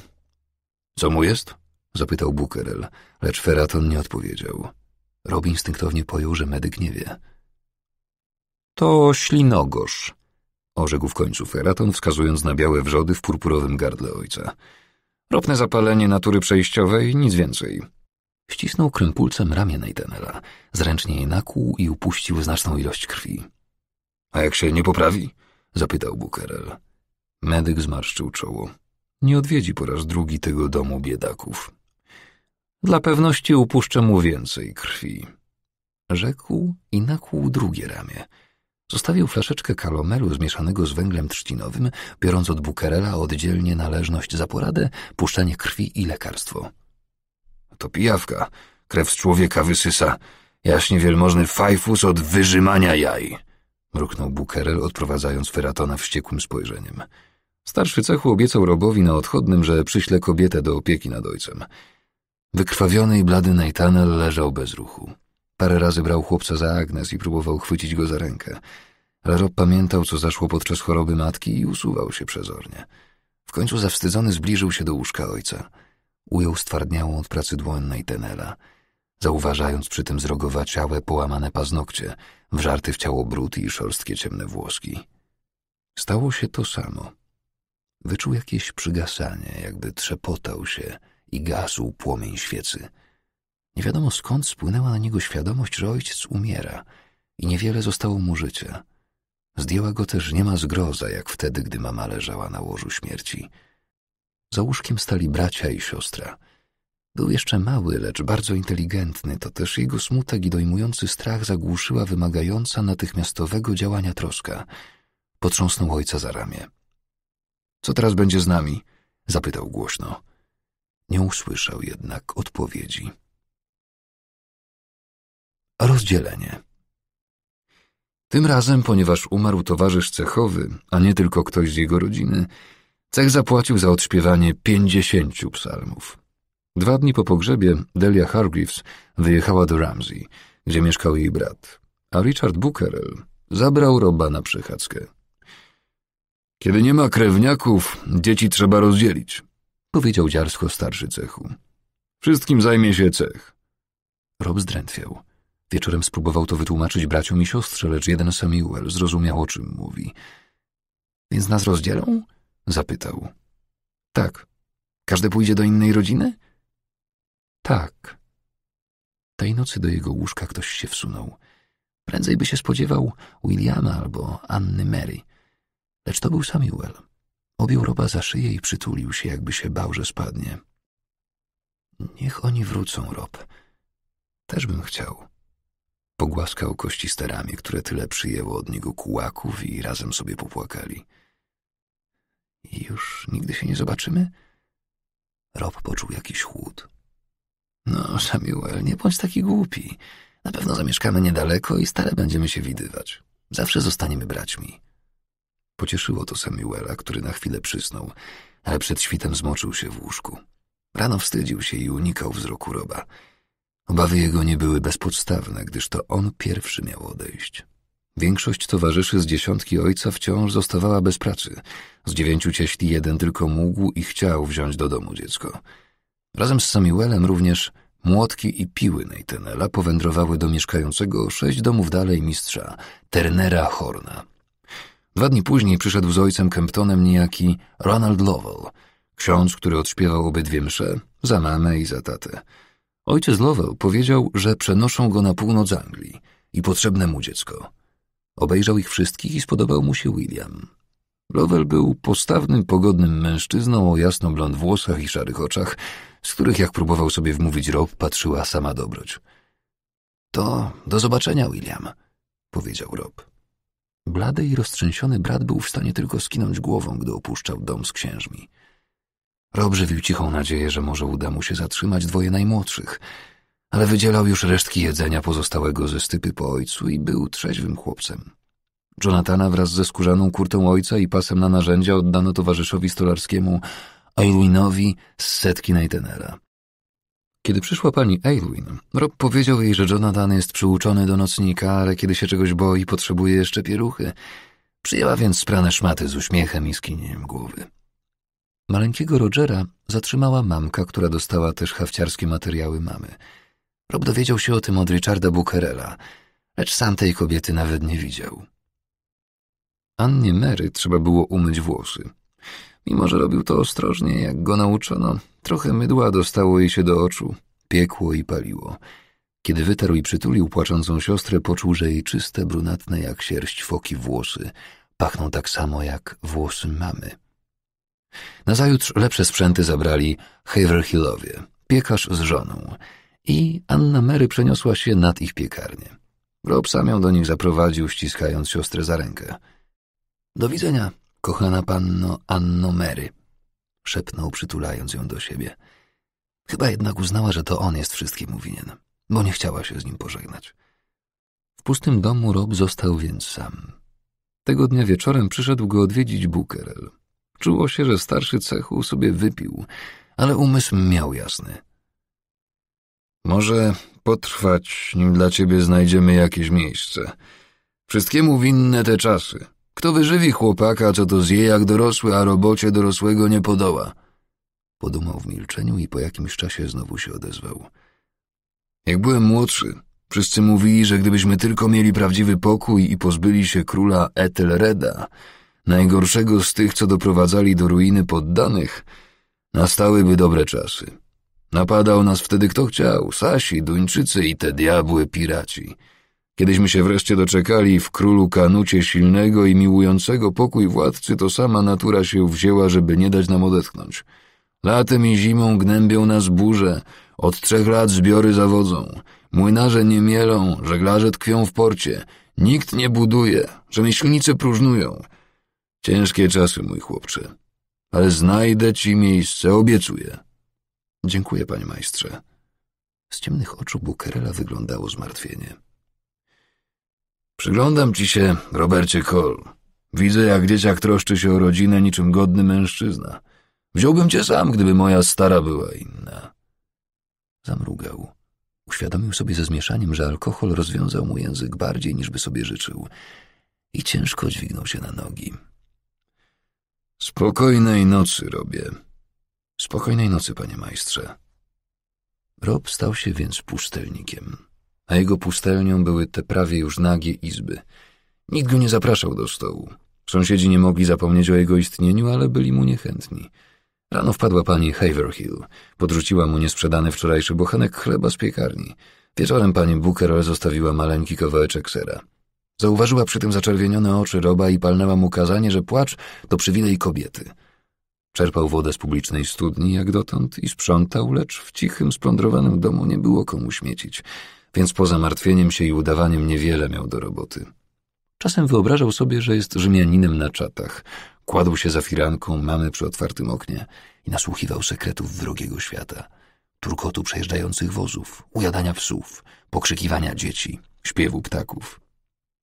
Co mu jest? zapytał Bukerel, lecz Feraton nie odpowiedział. Rob instynktownie pojął, że medyk nie wie. To ślinogorz, orzekł w końcu Feraton, wskazując na białe wrzody w purpurowym gardle ojca. Ropne zapalenie natury przejściowej, nic więcej. Ścisnął krępulcem ramię Nathanela, zręcznie je nakłuł i upuścił znaczną ilość krwi. A jak się nie poprawi? zapytał Bukerel. Medyk zmarszczył czoło. Nie odwiedzi po raz drugi tego domu biedaków. Dla pewności upuszczę mu więcej krwi. Rzekł i nakłuł drugie ramię. Zostawił flaszeczkę kalomelu zmieszanego z węglem trzcinowym, biorąc od Bukerela oddzielnie należność za poradę, puszczanie krwi i lekarstwo. To pijawka. Krew z człowieka wysysa. Jaśnie wielmożny fajfus od wyrzymania jaj. Mruknął Bukerel, odprowadzając Feratona wściekłym spojrzeniem. Starszy cechu obiecał Robowi na odchodnym, że przyśle kobietę do opieki nad ojcem. Wykrwawiony i blady Najtanel leżał bez ruchu. Parę razy brał chłopca za Agnes i próbował chwycić go za rękę. Rob pamiętał, co zaszło podczas choroby matki i usuwał się przezornie. W końcu zawstydzony zbliżył się do łóżka ojca. Ujął stwardniałą od pracy dłoń Najtenela, zauważając przy tym zrogowaciałe, połamane paznokcie, wżarty w ciało brud i szorstkie ciemne włoski. Stało się to samo. Wyczuł jakieś przygasanie, jakby trzepotał się i gasł płomień świecy – nie wiadomo skąd spłynęła na niego świadomość, że ojciec umiera i niewiele zostało mu życia. Zdjęła go też niema zgroza, jak wtedy, gdy mama leżała na łożu śmierci. Za łóżkiem stali bracia i siostra. Był jeszcze mały, lecz bardzo inteligentny, to też jego smutek i dojmujący strach zagłuszyła wymagająca natychmiastowego działania troska. Potrząsnął ojca za ramię. Co teraz będzie z nami? zapytał głośno. Nie usłyszał jednak odpowiedzi. Rozdzielenie. Tym razem, ponieważ umarł towarzysz cechowy, a nie tylko ktoś z jego rodziny, cech zapłacił za odśpiewanie pięćdziesięciu psalmów. Dwa dni po pogrzebie Delia Hargreaves wyjechała do Ramsey, gdzie mieszkał jej brat, a Richard Buckerel zabrał Roba na przechadzkę. Kiedy nie ma krewniaków, dzieci trzeba rozdzielić, powiedział dziarsko starszy cechu. Wszystkim zajmie się cech. Rob zdrętwiał. Wieczorem spróbował to wytłumaczyć braciom i siostrze, lecz jeden Samuel zrozumiał, o czym mówi. Więc nas rozdzielą? Zapytał. Tak. Każdy pójdzie do innej rodziny? Tak. Tej nocy do jego łóżka ktoś się wsunął. Prędzej by się spodziewał Williama albo Anny Mary. Lecz to był Samuel. Objął roba za szyję i przytulił się, jakby się bał, że spadnie. Niech oni wrócą, Rob. Też bym chciał. Pogłaskał kości starami, które tyle przyjęło od niego kułaków i razem sobie popłakali. I już nigdy się nie zobaczymy? Rob poczuł jakiś chłód. No, Samuel, nie bądź taki głupi. Na pewno zamieszkamy niedaleko i stale będziemy się widywać. Zawsze zostaniemy braćmi. Pocieszyło to Samuela, który na chwilę przysnął, ale przed świtem zmoczył się w łóżku. Rano wstydził się i unikał wzroku Roba. Obawy jego nie były bezpodstawne, gdyż to on pierwszy miał odejść. Większość towarzyszy z dziesiątki ojca wciąż zostawała bez pracy. Z dziewięciu cieśli jeden tylko mógł i chciał wziąć do domu dziecko. Razem z Samuelem również młotki i piły Nathanela powędrowały do mieszkającego sześć domów dalej mistrza, Ternera Horna. Dwa dni później przyszedł z ojcem Kemptonem niejaki Ronald Lowell, ksiądz, który odśpiewał obydwie msze za mamę i za tatę. Ojciec Lowell powiedział, że przenoszą go na północ Anglii i potrzebne mu dziecko. Obejrzał ich wszystkich i spodobał mu się William. Lowell był postawnym, pogodnym mężczyzną o jasno-blond włosach i szarych oczach, z których, jak próbował sobie wmówić Rob, patrzyła sama dobroć. To do zobaczenia, William, powiedział Rob. Blady i roztrzęsiony brat był w stanie tylko skinąć głową, gdy opuszczał dom z księżmi. Rob żywił cichą nadzieję, że może uda mu się zatrzymać dwoje najmłodszych, ale wydzielał już resztki jedzenia pozostałego ze stypy po ojcu i był trzeźwym chłopcem. Jonathana wraz ze skórzaną kurtą ojca i pasem na narzędzia oddano towarzyszowi stolarskiemu Aylwinowi z setki Nightenera. Kiedy przyszła pani Aylwin, Rob powiedział jej, że Jonathan jest przyuczony do nocnika, ale kiedy się czegoś boi, potrzebuje jeszcze pieruchy. Przyjęła więc sprane szmaty z uśmiechem i skinieniem głowy. Maleńkiego Rogera zatrzymała mamka, która dostała też hafciarskie materiały mamy. Rob dowiedział się o tym od Richarda Bucherela, lecz sam tej kobiety nawet nie widział. Annie Mary trzeba było umyć włosy. Mimo, że robił to ostrożnie, jak go nauczono, trochę mydła dostało jej się do oczu, piekło i paliło. Kiedy wytarł i przytulił płaczącą siostrę, poczuł, że jej czyste, brunatne jak sierść foki włosy pachną tak samo jak włosy mamy. Nazajutrz lepsze sprzęty zabrali Haverhillowie, piekarz z żoną i Anna Mary przeniosła się nad ich piekarnię. Rob sam ją do nich zaprowadził, ściskając siostrę za rękę. Do widzenia, kochana panno Anno Mary, szepnął, przytulając ją do siebie. Chyba jednak uznała, że to on jest wszystkim winien, bo nie chciała się z nim pożegnać. W pustym domu Rob został więc sam. Tego dnia wieczorem przyszedł go odwiedzić Bukerel. Czuło się, że starszy cechu sobie wypił, ale umysł miał jasny. Może potrwać, nim dla ciebie znajdziemy jakieś miejsce. Wszystkiemu winne te czasy. Kto wyżywi chłopaka, co to zje jak dorosły, a robocie dorosłego nie podoła. Podumał w milczeniu i po jakimś czasie znowu się odezwał. Jak byłem młodszy, wszyscy mówili, że gdybyśmy tylko mieli prawdziwy pokój i pozbyli się króla Ethelreda najgorszego z tych, co doprowadzali do ruiny poddanych, nastałyby dobre czasy. Napadał nas wtedy kto chciał, Sasi, Duńczycy i te diabły piraci. Kiedyśmy się wreszcie doczekali w królu Kanucie silnego i miłującego pokój władcy, to sama natura się wzięła, żeby nie dać nam odetchnąć. Latem i zimą gnębią nas burze, od trzech lat zbiory zawodzą, młynarze nie mielą, żeglarze tkwią w porcie, nikt nie buduje, rzemieślnicy próżnują – Ciężkie czasy, mój chłopcze, ale znajdę ci miejsce, obiecuję. Dziękuję, panie majstrze. Z ciemnych oczu Bukerela wyglądało zmartwienie. Przyglądam ci się, Robercie Cole. Widzę, jak dzieciak troszczy się o rodzinę niczym godny mężczyzna. Wziąłbym cię sam, gdyby moja stara była inna. Zamrugał. Uświadomił sobie ze zmieszaniem, że alkohol rozwiązał mu język bardziej niż by sobie życzył i ciężko dźwignął się na nogi. Spokojnej nocy, robię. Spokojnej nocy, panie majstrze. Rob stał się więc pustelnikiem, a jego pustelnią były te prawie już nagie izby. Nikt go nie zapraszał do stołu. Sąsiedzi nie mogli zapomnieć o jego istnieniu, ale byli mu niechętni. Rano wpadła pani Haverhill. Podrzuciła mu niesprzedany wczorajszy bochenek chleba z piekarni. Wieczorem pani Booker zostawiła maleńki kawałeczek sera. Zauważyła przy tym zaczerwienione oczy Roba i palnęła mu kazanie, że płacz to przywilej kobiety. Czerpał wodę z publicznej studni jak dotąd i sprzątał, lecz w cichym, splądrowanym domu nie było komu śmiecić, więc poza martwieniem się i udawaniem niewiele miał do roboty. Czasem wyobrażał sobie, że jest Rzymianinem na czatach. Kładł się za firanką mamy przy otwartym oknie i nasłuchiwał sekretów wrogiego świata. Turkotu przejeżdżających wozów, ujadania psów, pokrzykiwania dzieci, śpiewu ptaków.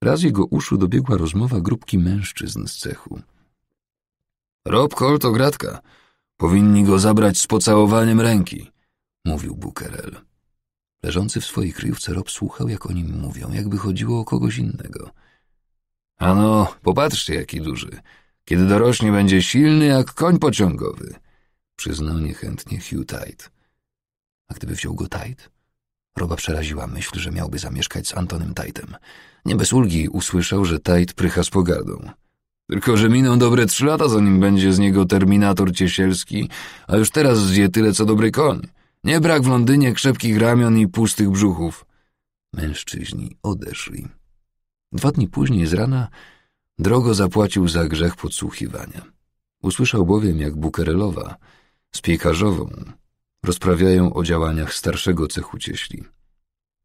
Raz jego uszu dobiegła rozmowa grupki mężczyzn z cechu. Rob Hall to gratka. Powinni go zabrać z pocałowaniem ręki, mówił Bukerel. Leżący w swojej kryjówce Rob słuchał, jak o nim mówią, jakby chodziło o kogoś innego. Ano, popatrzcie, jaki duży. Kiedy dorośnie będzie silny jak koń pociągowy, przyznał niechętnie Hugh Tide. A gdyby wziął go Tide? Roba przeraziła myśl, że miałby zamieszkać z Antonem Taitem. Nie bez ulgi usłyszał, że Tait prycha z pogardą. Tylko, że miną dobre trzy lata, zanim będzie z niego terminator ciesielski, a już teraz zje tyle, co dobry koń. Nie brak w Londynie krzepkich ramion i pustych brzuchów. Mężczyźni odeszli. Dwa dni później z rana drogo zapłacił za grzech podsłuchiwania. Usłyszał bowiem, jak Bukerelowa z piekarzową rozprawiają o działaniach starszego cechu cieśli.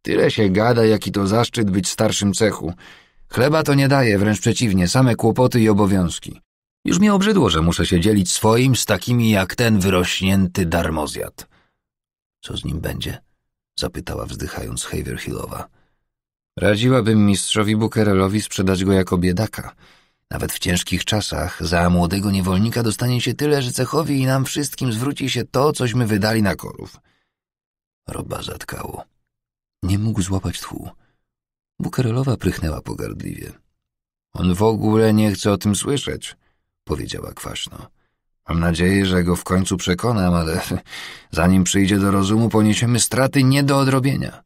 Tyle się gada, jaki to zaszczyt być starszym cechu. Chleba to nie daje, wręcz przeciwnie, same kłopoty i obowiązki. Już mi obrzydło, że muszę się dzielić swoim z takimi jak ten wyrośnięty darmozjad. Co z nim będzie? zapytała wzdychając Haverhillowa. Radziłabym mistrzowi Bukerelowi sprzedać go jako biedaka. Nawet w ciężkich czasach za młodego niewolnika dostanie się tyle, że cechowi i nam wszystkim zwróci się to, cośmy wydali na korów. Roba zatkało. Nie mógł złapać tchu. Bukerelowa prychnęła pogardliwie. On w ogóle nie chce o tym słyszeć, powiedziała kwaśno. Mam nadzieję, że go w końcu przekonam, ale *laughs* zanim przyjdzie do rozumu, poniesiemy straty nie do odrobienia.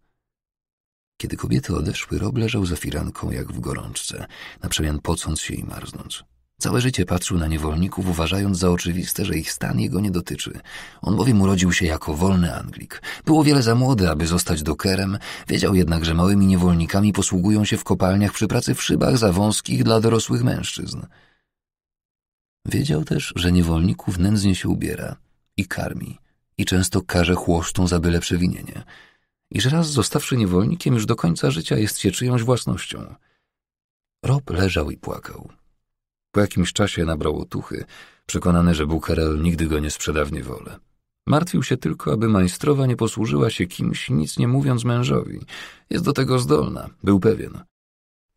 Kiedy kobiety odeszły, Rob leżał za firanką jak w gorączce, na przemian pocąc się i marznąc. Całe życie patrzył na niewolników, uważając za oczywiste, że ich stan jego nie dotyczy. On bowiem urodził się jako wolny Anglik. Był o wiele za młody, aby zostać dokerem, wiedział jednak, że małymi niewolnikami posługują się w kopalniach przy pracy w szybach za wąskich dla dorosłych mężczyzn. Wiedział też, że niewolników nędznie się ubiera i karmi, i często karze chłostą za byle przewinienie, i że raz zostawszy niewolnikiem już do końca życia jest się czyjąś własnością. Rob leżał i płakał. Po jakimś czasie nabrał otuchy, przekonany, że Bukerel nigdy go nie sprzeda w niewolę. Martwił się tylko, aby majstrowa nie posłużyła się kimś, nic nie mówiąc mężowi. Jest do tego zdolna, był pewien.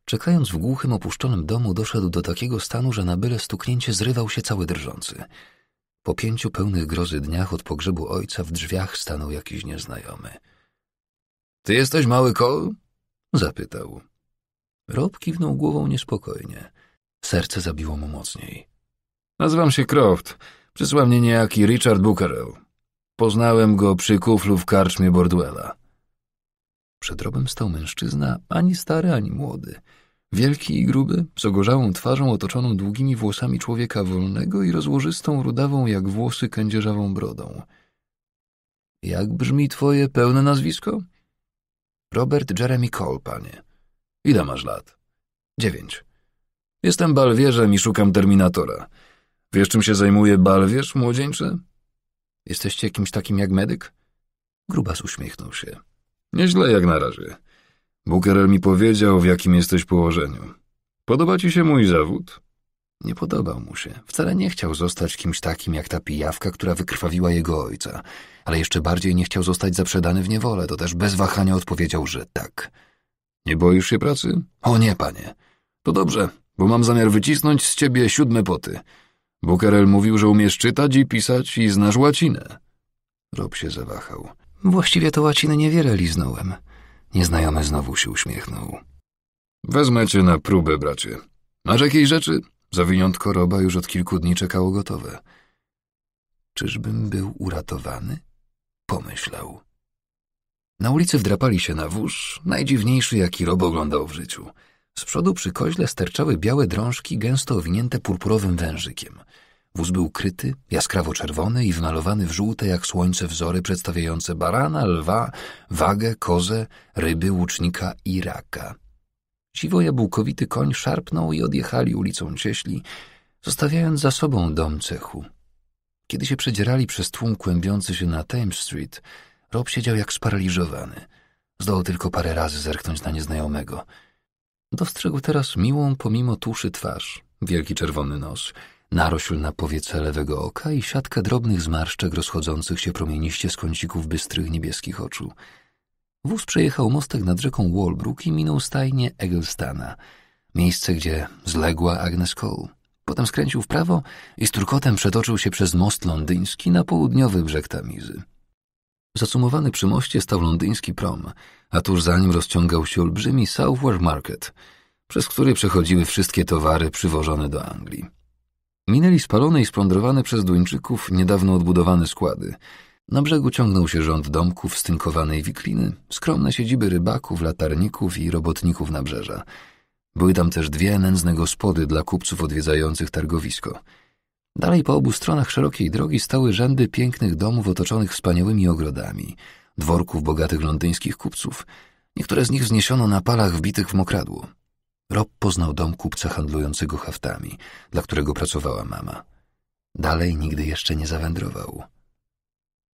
Czekając w głuchym, opuszczonym domu, doszedł do takiego stanu, że na byle stuknięcie zrywał się cały drżący. Po pięciu pełnych grozy dniach od pogrzebu ojca w drzwiach stanął jakiś nieznajomy. — Ty jesteś mały kol? — zapytał. Rob kiwnął głową niespokojnie. Serce zabiło mu mocniej. Nazywam się Croft. Przysłał mnie niejaki Richard Buckerell. Poznałem go przy kuflu w karczmie Borduela. Przed robem stał mężczyzna, ani stary, ani młody. Wielki i gruby, z ogorzałą twarzą otoczoną długimi włosami człowieka wolnego i rozłożystą, rudawą jak włosy kędzierzawą brodą. Jak brzmi twoje pełne nazwisko? Robert Jeremy Cole, panie. Ile masz lat? Dziewięć. Jestem balwierzem i szukam Terminatora. Wiesz, czym się zajmuje balwierz, młodzieńcze? Jesteście jakimś takim jak medyk? Grubas uśmiechnął się. Nieźle jak na razie. Bukerel mi powiedział, w jakim jesteś położeniu. Podoba ci się mój zawód? Nie podobał mu się. Wcale nie chciał zostać kimś takim jak ta pijawka, która wykrwawiła jego ojca. Ale jeszcze bardziej nie chciał zostać zaprzedany w niewolę. To też bez wahania odpowiedział, że tak. Nie boisz się pracy? O nie, panie. To dobrze bo mam zamiar wycisnąć z ciebie siódme poty. Bukerel mówił, że umiesz czytać i pisać i znasz łacinę. Rob się zawahał. Właściwie to łaciny niewiele liznąłem. Nieznajomy znowu się uśmiechnął. Wezmę cię na próbę, bracie. Masz jakiej rzeczy? Zawiniątko Roba już od kilku dni czekało gotowe. Czyżbym był uratowany? Pomyślał. Na ulicy wdrapali się na wóz, najdziwniejszy, jaki Rob oglądał w życiu – z przodu przy koźle sterczały białe drążki gęsto owinięte purpurowym wężykiem. Wóz był kryty, jaskrawo-czerwony i wmalowany w żółte jak słońce wzory przedstawiające barana, lwa, wagę, kozę, ryby, łucznika i raka. Siwo-jabłkowity koń szarpnął i odjechali ulicą cieśli, zostawiając za sobą dom cechu. Kiedy się przedzierali przez tłum kłębiący się na Thames Street, Rob siedział jak sparaliżowany. Zdołał tylko parę razy zerknąć na nieznajomego – Dostrzegł teraz miłą pomimo tuszy twarz, wielki czerwony nos, narośl na powiece lewego oka i siatkę drobnych zmarszczek rozchodzących się promieniście z kącików bystrych niebieskich oczu. Wóz przejechał mostek nad rzeką Walbrook i minął stajnie Egelstana, miejsce, gdzie zległa Agnes Cole. Potem skręcił w prawo i z turkotem przetoczył się przez most londyński na południowy brzeg Tamizy. Zacumowany przy moście stał londyński prom, a tuż za nim rozciągał się olbrzymi Southwark Market, przez który przechodziły wszystkie towary przywożone do Anglii. Minęli spalone i splądrowane przez Duńczyków niedawno odbudowane składy. Na brzegu ciągnął się rząd domków z tynkowanej wikliny, skromne siedziby rybaków, latarników i robotników nabrzeża. Były tam też dwie nędzne gospody dla kupców odwiedzających targowisko – Dalej po obu stronach szerokiej drogi stały rzędy pięknych domów otoczonych wspaniałymi ogrodami, dworków bogatych londyńskich kupców. Niektóre z nich wzniesiono na palach wbitych w mokradło. Rob poznał dom kupca handlującego haftami, dla którego pracowała mama. Dalej nigdy jeszcze nie zawędrował.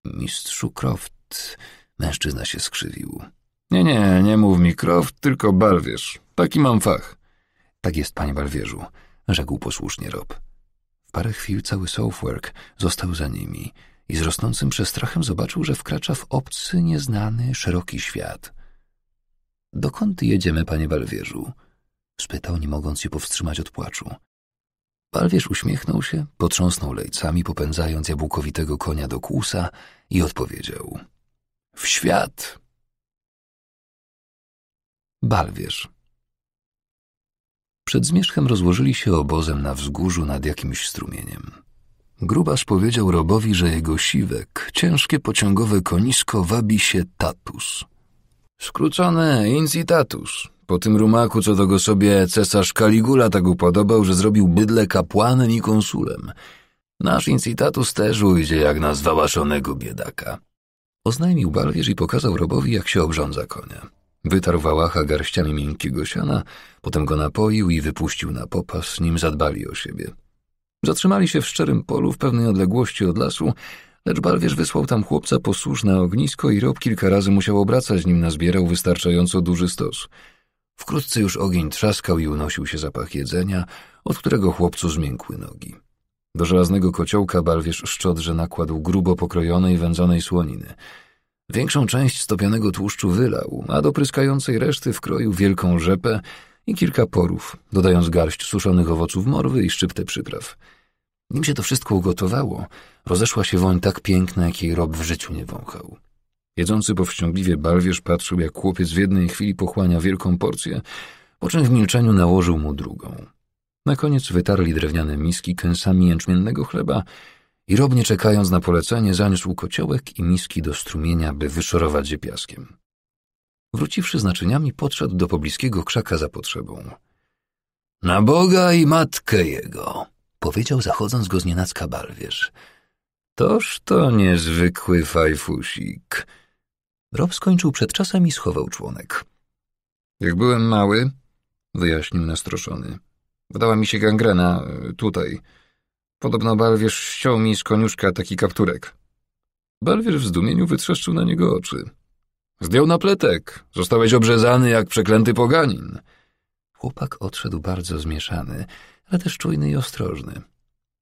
Mistrzu Croft, mężczyzna się skrzywił. Nie, nie, nie mów mi Croft, tylko barwierz. Taki mam fach. Tak jest, panie barwierzu, rzekł posłusznie Rob parę chwil cały Southwark został za nimi i z rosnącym przestrachem zobaczył, że wkracza w obcy, nieznany, szeroki świat. Dokąd jedziemy, panie Balwierzu? spytał, nie mogąc się powstrzymać od płaczu. Balwierz uśmiechnął się, potrząsnął lejcami, popędzając jabłkowitego konia do kłusa i odpowiedział: W świat! Balwierz. Przed zmierzchem rozłożyli się obozem na wzgórzu nad jakimś strumieniem. Grubas powiedział Robowi, że jego siwek, ciężkie pociągowe konisko, wabi się tatus. Skrócone incitatus. Po tym rumaku, co to go sobie cesarz Kaligula tak upodobał, że zrobił bydle kapłanem i konsulem. Nasz incitatus też ujdzie jak na zwałaszonego biedaka. Oznajmił barwierz i pokazał Robowi, jak się obrządza konia. Wytarł wałacha garściami miękkiego siana, potem go napoił i wypuścił na popas, nim zadbali o siebie. Zatrzymali się w szczerym polu w pewnej odległości od lasu, lecz Balwierz wysłał tam chłopca posłuż na ognisko i Rob kilka razy musiał obracać, nim nazbierał wystarczająco duży stos. Wkrótce już ogień trzaskał i unosił się zapach jedzenia, od którego chłopcu zmiękły nogi. Do żelaznego kociołka Balwierz szczodrze nakładł grubo pokrojonej, wędzonej słoniny – Większą część stopionego tłuszczu wylał, a do pryskającej reszty wkroił wielką rzepę i kilka porów, dodając garść suszonych owoców morwy i szczyptę przypraw. Nim się to wszystko ugotowało, rozeszła się woń tak piękna, jakiej Rob w życiu nie wąchał. Jedzący powściągliwie balwierz patrzył, jak chłopiec w jednej chwili pochłania wielką porcję, po czym w milczeniu nałożył mu drugą. Na koniec wytarli drewniane miski kęsami jęczmiennego chleba i nie czekając na polecenie, zaniósł kociołek i miski do strumienia, by wyszorować je piaskiem. Wróciwszy z naczyniami, podszedł do pobliskiego krzaka za potrzebą. Na Boga i matkę jego! powiedział zachodząc go z nienacka balwierz. Toż to niezwykły fajfusik. Rob skończył przed czasem i schował członek. Jak byłem mały, wyjaśnił nastroszony. Wdała mi się gangrena e, tutaj. Podobno Balwierz ściął mi z koniuszka taki kapturek. Balwierz w zdumieniu wytrzeszczył na niego oczy. Zdjął na pletek. Zostałeś obrzezany jak przeklęty poganin. Chłopak odszedł bardzo zmieszany, ale też czujny i ostrożny.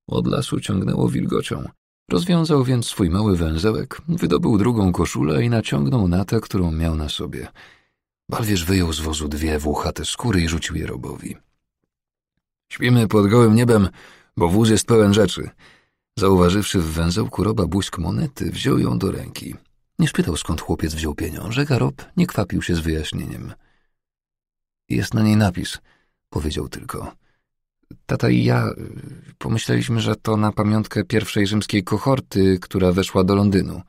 Od lasu ciągnęło wilgocią. Rozwiązał więc swój mały węzełek, wydobył drugą koszulę i naciągnął na tę, którą miał na sobie. Balwierz wyjął z wozu dwie włochate skóry i rzucił je robowi. — Śpimy pod gołym niebem bo wóz jest pełen rzeczy. Zauważywszy w węzełku roba błysk monety, wziął ją do ręki. Nie spytał, skąd chłopiec wziął pieniążek, a rob nie kwapił się z wyjaśnieniem. Jest na niej napis, powiedział tylko. Tata i ja y, pomyśleliśmy, że to na pamiątkę pierwszej rzymskiej kohorty, która weszła do Londynu.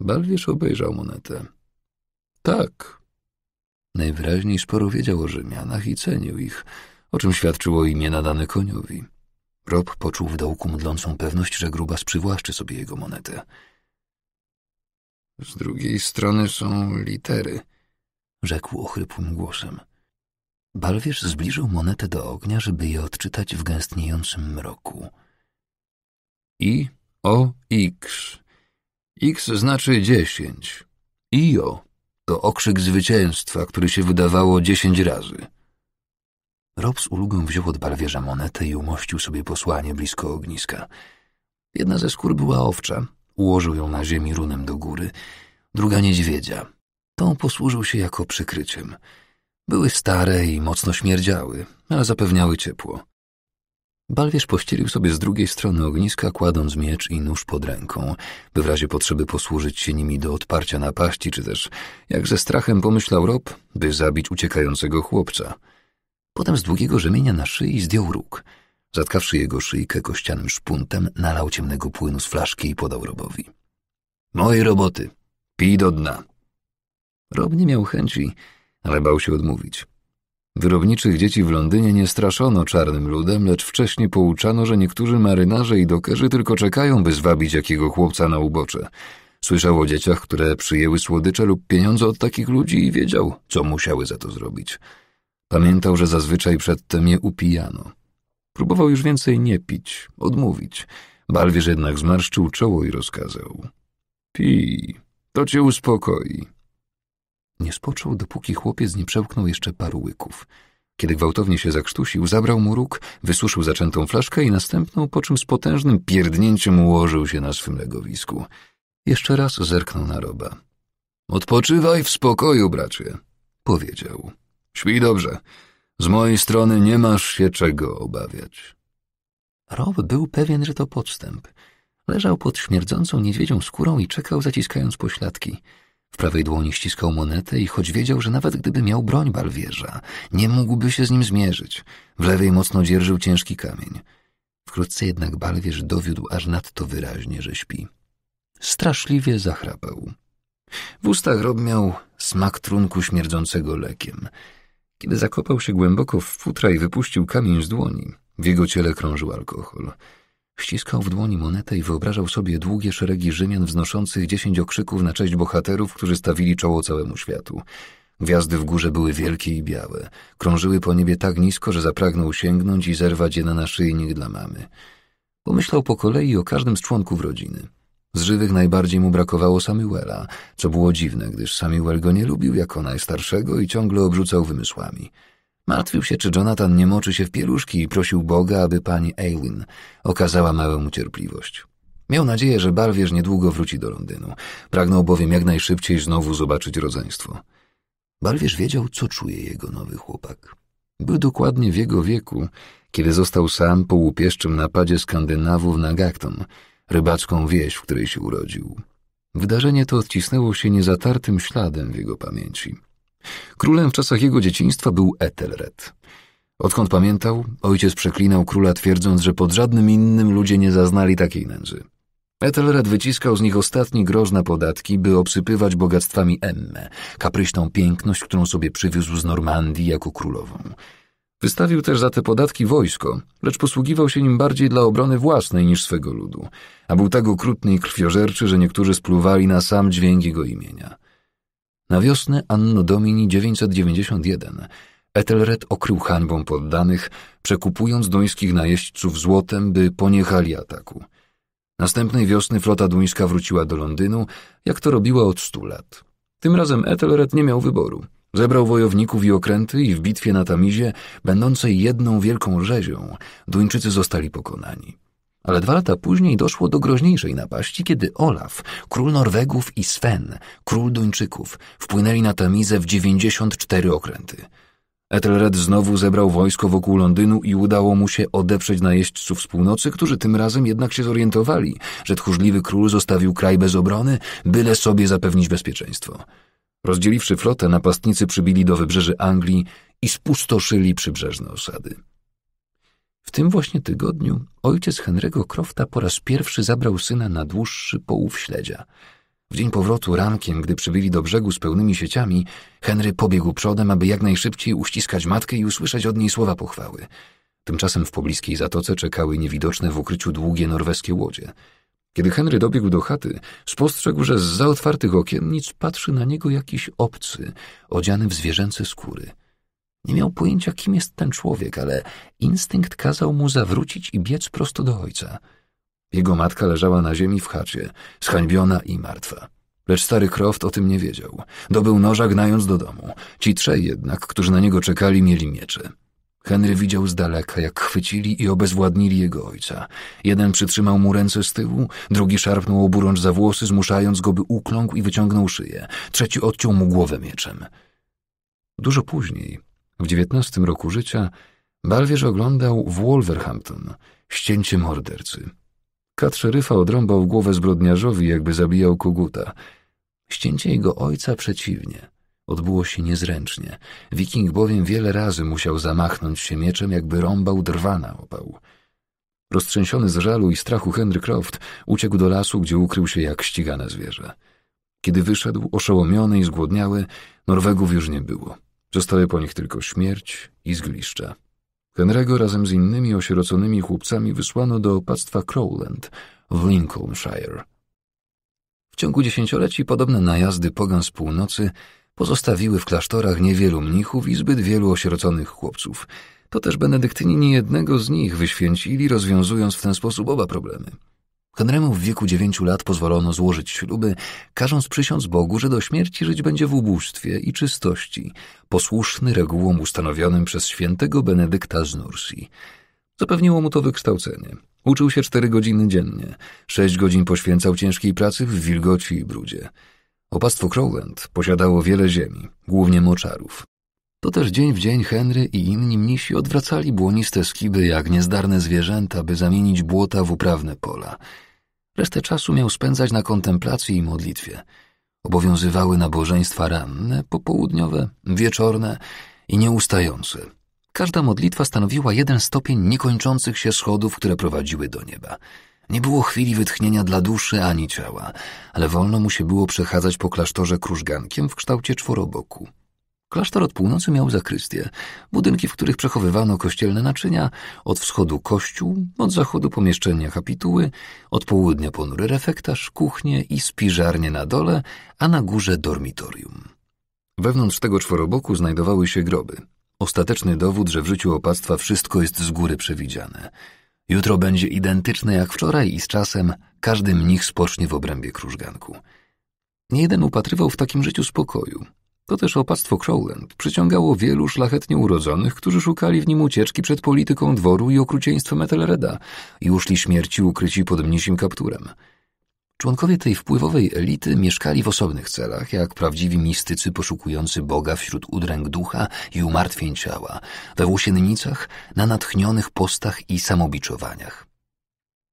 Balwierz obejrzał monetę. Tak. Najwyraźniej sporo wiedział o Rzymianach i cenił ich, o czym świadczyło imię nadane koniowi. Rob poczuł w dołku mdlącą pewność, że grubas przywłaszczy sobie jego monetę. Z drugiej strony są litery, rzekł ochrypłym głosem. Balwierz zbliżył monetę do ognia, żeby je odczytać w gęstniejącym mroku. I o X. X znaczy dziesięć. I O to okrzyk zwycięstwa, który się wydawało dziesięć razy. Rob z ulgą wziął od barwierza monetę i umościł sobie posłanie blisko ogniska. Jedna ze skór była owcza, ułożył ją na ziemi runem do góry, druga niedźwiedzia. Tą posłużył się jako przykryciem. Były stare i mocno śmierdziały, ale zapewniały ciepło. Balwierz pościelił sobie z drugiej strony ogniska, kładąc miecz i nóż pod ręką, by w razie potrzeby posłużyć się nimi do odparcia napaści, czy też, jak ze strachem pomyślał Rob, by zabić uciekającego chłopca – Potem z długiego rzemienia na szyi zdjął róg. Zatkawszy jego szyjkę kościanym szpuntem, nalał ciemnego płynu z flaszki i podał Robowi. Mojej roboty. Pij do dna. Rob nie miał chęci, ale bał się odmówić. Wyrobniczych dzieci w Londynie nie straszono czarnym ludem, lecz wcześniej pouczano, że niektórzy marynarze i dokerzy tylko czekają, by zwabić jakiego chłopca na ubocze. Słyszał o dzieciach, które przyjęły słodycze lub pieniądze od takich ludzi i wiedział, co musiały za to zrobić. Pamiętał, że zazwyczaj przedtem je upijano. Próbował już więcej nie pić, odmówić. Balwierz jednak zmarszczył czoło i rozkazał. Pij, to cię uspokoi. Nie spoczął, dopóki chłopiec nie przełknął jeszcze paru łyków. Kiedy gwałtownie się zakrztusił, zabrał mu róg, wysuszył zaczętą flaszkę i następną, po czym z potężnym pierdnięciem ułożył się na swym legowisku. Jeszcze raz zerknął na roba. Odpoczywaj w spokoju, bracie, powiedział. Śpij dobrze. Z mojej strony nie masz się czego obawiać. Rob był pewien, że to podstęp. Leżał pod śmierdzącą niedźwiedzią skórą i czekał, zaciskając pośladki. W prawej dłoni ściskał monetę i choć wiedział, że nawet gdyby miał broń balwierza, nie mógłby się z nim zmierzyć, w lewej mocno dzierżył ciężki kamień. Wkrótce jednak balwierz dowiódł aż nadto wyraźnie, że śpi. Straszliwie zachrapał. W ustach Rob miał smak trunku śmierdzącego lekiem — kiedy zakopał się głęboko w futra i wypuścił kamień z dłoni, w jego ciele krążył alkohol. Ściskał w dłoni monetę i wyobrażał sobie długie szeregi Rzymian wznoszących dziesięć okrzyków na cześć bohaterów, którzy stawili czoło całemu światu. Gwiazdy w górze były wielkie i białe. Krążyły po niebie tak nisko, że zapragnął sięgnąć i zerwać je na naszyjnik dla mamy. Pomyślał po kolei o każdym z członków rodziny. Z żywych najbardziej mu brakowało Samuela, co było dziwne, gdyż Samuel go nie lubił jako najstarszego i ciągle obrzucał wymysłami. Martwił się, czy Jonathan nie moczy się w pieluszki i prosił Boga, aby pani Eileen okazała małemu cierpliwość. Miał nadzieję, że Barwierz niedługo wróci do Londynu. Pragnął bowiem jak najszybciej znowu zobaczyć rodzeństwo. Barwierz wiedział, co czuje jego nowy chłopak. Był dokładnie w jego wieku, kiedy został sam po łupieszczym napadzie Skandynawów na Gacton – rybacką wieś, w której się urodził. Wydarzenie to odcisnęło się niezatartym śladem w jego pamięci. Królem w czasach jego dzieciństwa był Ethelred. Odkąd pamiętał, ojciec przeklinał króla twierdząc, że pod żadnym innym ludzie nie zaznali takiej nędzy. Ethelred wyciskał z nich ostatni groźne na podatki, by obsypywać bogactwami Emmę, kapryśną piękność, którą sobie przywiózł z Normandii jako królową. Wystawił też za te podatki wojsko, lecz posługiwał się nim bardziej dla obrony własnej niż swego ludu, a był tak okrutny i krwiożerczy, że niektórzy spluwali na sam dźwięk jego imienia. Na wiosnę Anno Domini 991 Ethelred okrył hańbą poddanych, przekupując duńskich najeźdźców złotem, by poniechali ataku. Następnej wiosny flota duńska wróciła do Londynu, jak to robiła od stu lat. Tym razem Ethelred nie miał wyboru – Zebrał wojowników i okręty i w bitwie na Tamizie, będącej jedną wielką rzezią, Duńczycy zostali pokonani. Ale dwa lata później doszło do groźniejszej napaści, kiedy Olaf, król Norwegów i Sven, król Duńczyków, wpłynęli na Tamizę w 94 okręty. Ethelred znowu zebrał wojsko wokół Londynu i udało mu się odeprzeć najeźdźców z północy, którzy tym razem jednak się zorientowali, że tchórzliwy król zostawił kraj bez obrony, byle sobie zapewnić bezpieczeństwo. Rozdzieliwszy flotę, napastnicy przybili do wybrzeży Anglii i spustoszyli przybrzeżne osady. W tym właśnie tygodniu ojciec Henry'ego Crofta po raz pierwszy zabrał syna na dłuższy połów śledzia. W dzień powrotu rankiem, gdy przybyli do brzegu z pełnymi sieciami, Henry pobiegł przodem, aby jak najszybciej uściskać matkę i usłyszeć od niej słowa pochwały. Tymczasem w pobliskiej zatoce czekały niewidoczne w ukryciu długie norweskie łodzie – kiedy Henry dobiegł do chaty, spostrzegł, że z za otwartych okiennic patrzy na niego jakiś obcy, odziany w zwierzęce skóry. Nie miał pojęcia, kim jest ten człowiek, ale instynkt kazał mu zawrócić i biec prosto do ojca. Jego matka leżała na ziemi w chacie, zhańbiona i martwa. Lecz stary Croft o tym nie wiedział. Dobył noża, gnając do domu. Ci trzej jednak, którzy na niego czekali, mieli miecze. Henry widział z daleka, jak chwycili i obezwładnili jego ojca. Jeden przytrzymał mu ręce z tyłu, drugi szarpnął oburącz za włosy, zmuszając go, by ukląkł i wyciągnął szyję. Trzeci odciął mu głowę mieczem. Dużo później, w dziewiętnastym roku życia, Balwierz oglądał w Wolverhampton ścięcie mordercy. Kat szeryfa odrąbał głowę zbrodniarzowi, jakby zabijał koguta. Ścięcie jego ojca przeciwnie – odbyło się niezręcznie. Wiking bowiem wiele razy musiał zamachnąć się mieczem, jakby rąbał drwa na opał. Roztrzęsiony z żalu i strachu Henry Croft uciekł do lasu, gdzie ukrył się jak ścigane zwierzę. Kiedy wyszedł, oszołomiony i zgłodniały, Norwegów już nie było. Zostały po nich tylko śmierć i zgliszcza. Henry'ego razem z innymi osieroconymi chłopcami wysłano do opactwa Crowland w Lincolnshire. W ciągu dziesięcioleci podobne najazdy pogan z północy pozostawiły w klasztorach niewielu mnichów i zbyt wielu osieroconych chłopców. To też benedyktyni niejednego z nich wyświęcili, rozwiązując w ten sposób oba problemy. Henremu w wieku dziewięciu lat pozwolono złożyć śluby, każąc przysiąc Bogu, że do śmierci żyć będzie w ubóstwie i czystości, posłuszny regułom ustanowionym przez świętego Benedykta z Nursi. Zapewniło mu to wykształcenie. Uczył się cztery godziny dziennie, sześć godzin poświęcał ciężkiej pracy w wilgoci i brudzie. Opactwo Crowland posiadało wiele ziemi, głównie moczarów. To też dzień w dzień Henry i inni mnisi odwracali błoniste skiby jak niezdarne zwierzęta, by zamienić błota w uprawne pola. Resztę czasu miał spędzać na kontemplacji i modlitwie. Obowiązywały nabożeństwa ranne, popołudniowe, wieczorne i nieustające. Każda modlitwa stanowiła jeden stopień niekończących się schodów, które prowadziły do nieba – nie było chwili wytchnienia dla duszy ani ciała, ale wolno mu się było przechadzać po klasztorze krużgankiem w kształcie czworoboku. Klasztor od północy miał zakrystię, budynki, w których przechowywano kościelne naczynia, od wschodu kościół, od zachodu pomieszczenia kapituły, od południa ponury refektarz, kuchnię i spiżarnie na dole, a na górze dormitorium. Wewnątrz tego czworoboku znajdowały się groby. Ostateczny dowód, że w życiu opactwa wszystko jest z góry przewidziane – Jutro będzie identyczne jak wczoraj i z czasem każdy mnich spocznie w obrębie krużganku. Niejeden upatrywał w takim życiu spokoju. To też opactwo Crowland przyciągało wielu szlachetnie urodzonych, którzy szukali w nim ucieczki przed polityką dworu i okrucieństwem Etelreda i uszli śmierci ukryci pod mnisim kapturem – Członkowie tej wpływowej elity mieszkali w osobnych celach, jak prawdziwi mistycy poszukujący Boga wśród udręk ducha i umartwień ciała, we włosiennicach, na natchnionych postach i samobiczowaniach.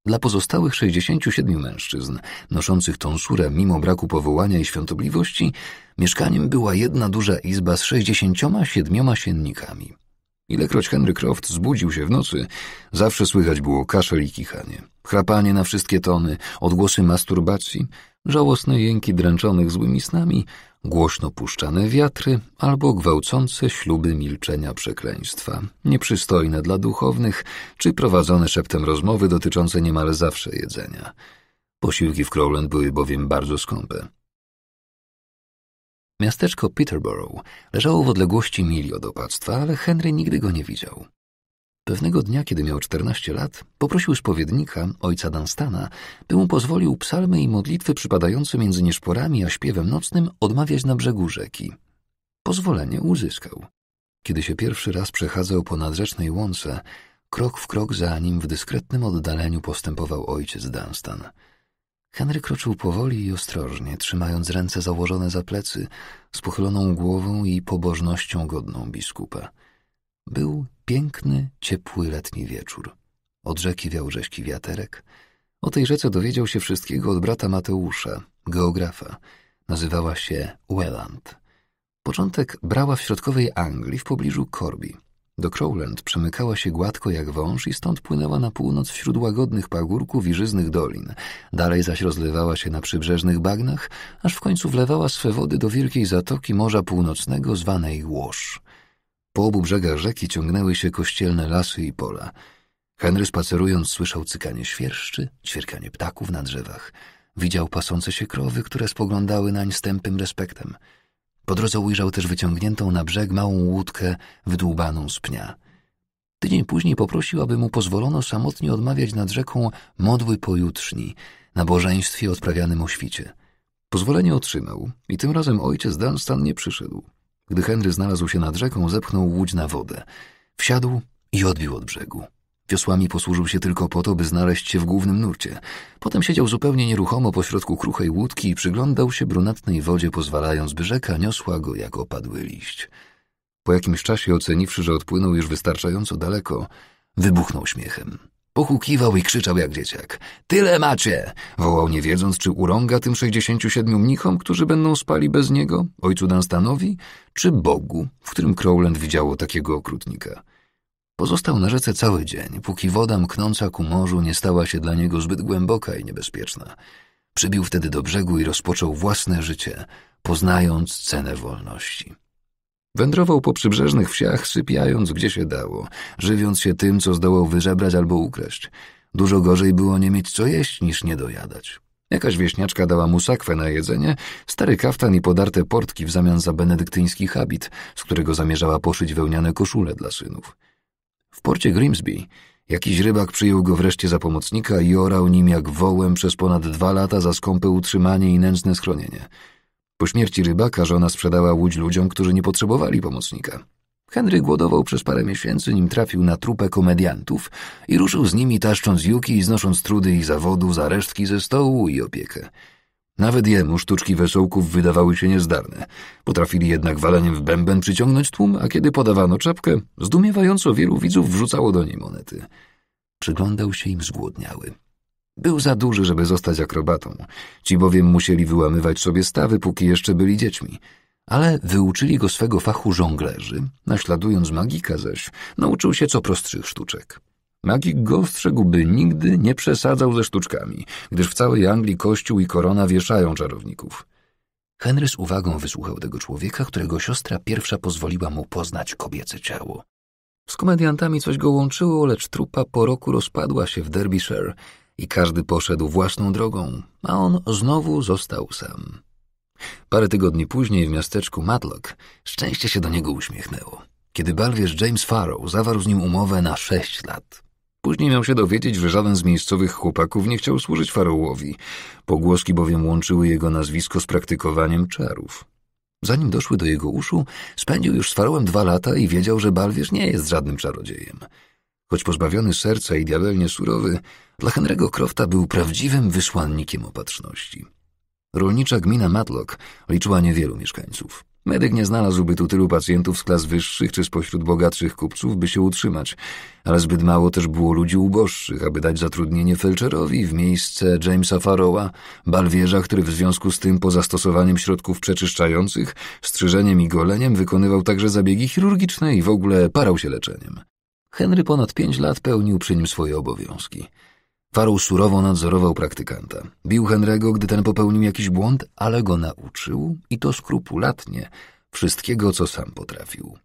Dla pozostałych 67 mężczyzn, noszących tonsurę mimo braku powołania i świątobliwości, mieszkaniem była jedna duża izba z 67 siennikami. Ilekroć Henry Croft zbudził się w nocy, zawsze słychać było kaszel i kichanie, chrapanie na wszystkie tony, odgłosy masturbacji, żałosne jęki dręczonych złymi snami, głośno puszczane wiatry albo gwałcące śluby milczenia przekleństwa, nieprzystojne dla duchownych, czy prowadzone szeptem rozmowy dotyczące niemal zawsze jedzenia. Posiłki w Crowland były bowiem bardzo skąpe. Miasteczko Peterborough leżało w odległości mili od opactwa, ale Henry nigdy go nie widział. Pewnego dnia, kiedy miał 14 lat, poprosił spowiednika, ojca Dunstana, by mu pozwolił psalmy i modlitwy przypadające między nieszporami a śpiewem nocnym odmawiać na brzegu rzeki. Pozwolenie uzyskał. Kiedy się pierwszy raz przechadzał po nadrzecznej łące, krok w krok za nim w dyskretnym oddaleniu postępował ojciec Dunstan – Henry kroczył powoli i ostrożnie, trzymając ręce założone za plecy, z pochyloną głową i pobożnością godną biskupa. Był piękny, ciepły letni wieczór. Od rzeki wiał rześki wiaterek. O tej rzece dowiedział się wszystkiego od brata Mateusza, geografa. Nazywała się Welland. Początek brała w środkowej Anglii, w pobliżu Corby. Do Crowland przemykała się gładko jak wąż i stąd płynęła na północ wśród łagodnych pagórków i żyznych dolin. Dalej zaś rozlewała się na przybrzeżnych bagnach, aż w końcu wlewała swe wody do wielkiej zatoki Morza Północnego zwanej Łosz. Po obu brzegach rzeki ciągnęły się kościelne lasy i pola. Henry spacerując słyszał cykanie świerszczy, ćwierkanie ptaków na drzewach. Widział pasące się krowy, które spoglądały nań z tępym respektem – po drodze ujrzał też wyciągniętą na brzeg małą łódkę wydłubaną z pnia. Tydzień później poprosił, aby mu pozwolono samotnie odmawiać nad rzeką modły pojutrzni, nabożeństwie odprawianym o świcie. Pozwolenie otrzymał i tym razem ojciec Dunstan nie przyszedł. Gdy Henry znalazł się nad rzeką, zepchnął łódź na wodę. Wsiadł i odbił od brzegu. Wiosłami posłużył się tylko po to, by znaleźć się w głównym nurcie. Potem siedział zupełnie nieruchomo pośrodku kruchej łódki i przyglądał się brunatnej wodzie, pozwalając, by rzeka niosła go jak opadły liść. Po jakimś czasie, oceniwszy, że odpłynął już wystarczająco daleko, wybuchnął śmiechem. Pochukiwał i krzyczał jak dzieciak. Tyle macie! Wołał nie wiedząc, czy urąga tym sześćdziesięciu siedmiu mnichom, którzy będą spali bez niego, ojcu Dunstanowi, czy Bogu, w którym Crowland widziało takiego okrutnika. Pozostał na rzece cały dzień, póki woda mknąca ku morzu nie stała się dla niego zbyt głęboka i niebezpieczna. Przybił wtedy do brzegu i rozpoczął własne życie, poznając cenę wolności. Wędrował po przybrzeżnych wsiach, sypiając gdzie się dało, żywiąc się tym, co zdołał wyżebrać albo ukraść. Dużo gorzej było nie mieć co jeść niż nie dojadać. Jakaś wieśniaczka dała mu sakwę na jedzenie, stary kaftan i podarte portki w zamian za benedyktyński habit, z którego zamierzała poszyć wełniane koszule dla synów. W porcie Grimsby jakiś rybak przyjął go wreszcie za pomocnika i orał nim jak wołem przez ponad dwa lata za skąpe utrzymanie i nędzne schronienie. Po śmierci rybaka żona sprzedała łódź ludziom, którzy nie potrzebowali pomocnika. Henry głodował przez parę miesięcy, nim trafił na trupę komediantów i ruszył z nimi taszcząc juki i znosząc trudy ich zawodu za resztki ze stołu i opiekę. Nawet jemu sztuczki wesołków wydawały się niezdarne. Potrafili jednak waleniem w bęben przyciągnąć tłum, a kiedy podawano czapkę, zdumiewająco wielu widzów wrzucało do niej monety. Przyglądał się im zgłodniały. Był za duży, żeby zostać akrobatą. Ci bowiem musieli wyłamywać sobie stawy, póki jeszcze byli dziećmi. Ale wyuczyli go swego fachu żonglerzy, naśladując magika zaś, nauczył się co prostszych sztuczek. Magik go ostrzegł, by nigdy nie przesadzał ze sztuczkami, gdyż w całej Anglii kościół i korona wieszają czarowników. Henry z uwagą wysłuchał tego człowieka, którego siostra pierwsza pozwoliła mu poznać kobiece ciało. Z komediantami coś go łączyło, lecz trupa po roku rozpadła się w Derbyshire i każdy poszedł własną drogą, a on znowu został sam. Parę tygodni później w miasteczku Matlock szczęście się do niego uśmiechnęło, kiedy balwierz James Farrow zawarł z nim umowę na sześć lat. Później miał się dowiedzieć, że żaden z miejscowych chłopaków nie chciał służyć faraołowi, pogłoski bowiem łączyły jego nazwisko z praktykowaniem czarów. Zanim doszły do jego uszu, spędził już z faraołem dwa lata i wiedział, że Balwierz nie jest żadnym czarodziejem. Choć pozbawiony serca i diabelnie surowy, dla Henry'ego Crofta był prawdziwym wysłannikiem opatrzności. Rolnicza gmina Matlock liczyła niewielu mieszkańców. Medyk nie znalazłby tu tylu pacjentów z klas wyższych czy spośród bogatszych kupców, by się utrzymać, ale zbyt mało też było ludzi uboższych, aby dać zatrudnienie felczerowi w miejsce Jamesa Farrowa, balwierza, który w związku z tym po zastosowaniu środków przeczyszczających, strzyżeniem i goleniem wykonywał także zabiegi chirurgiczne i w ogóle parał się leczeniem. Henry ponad pięć lat pełnił przy nim swoje obowiązki – Farrow surowo nadzorował praktykanta. Bił Henry'ego, gdy ten popełnił jakiś błąd, ale go nauczył, i to skrupulatnie, wszystkiego, co sam potrafił.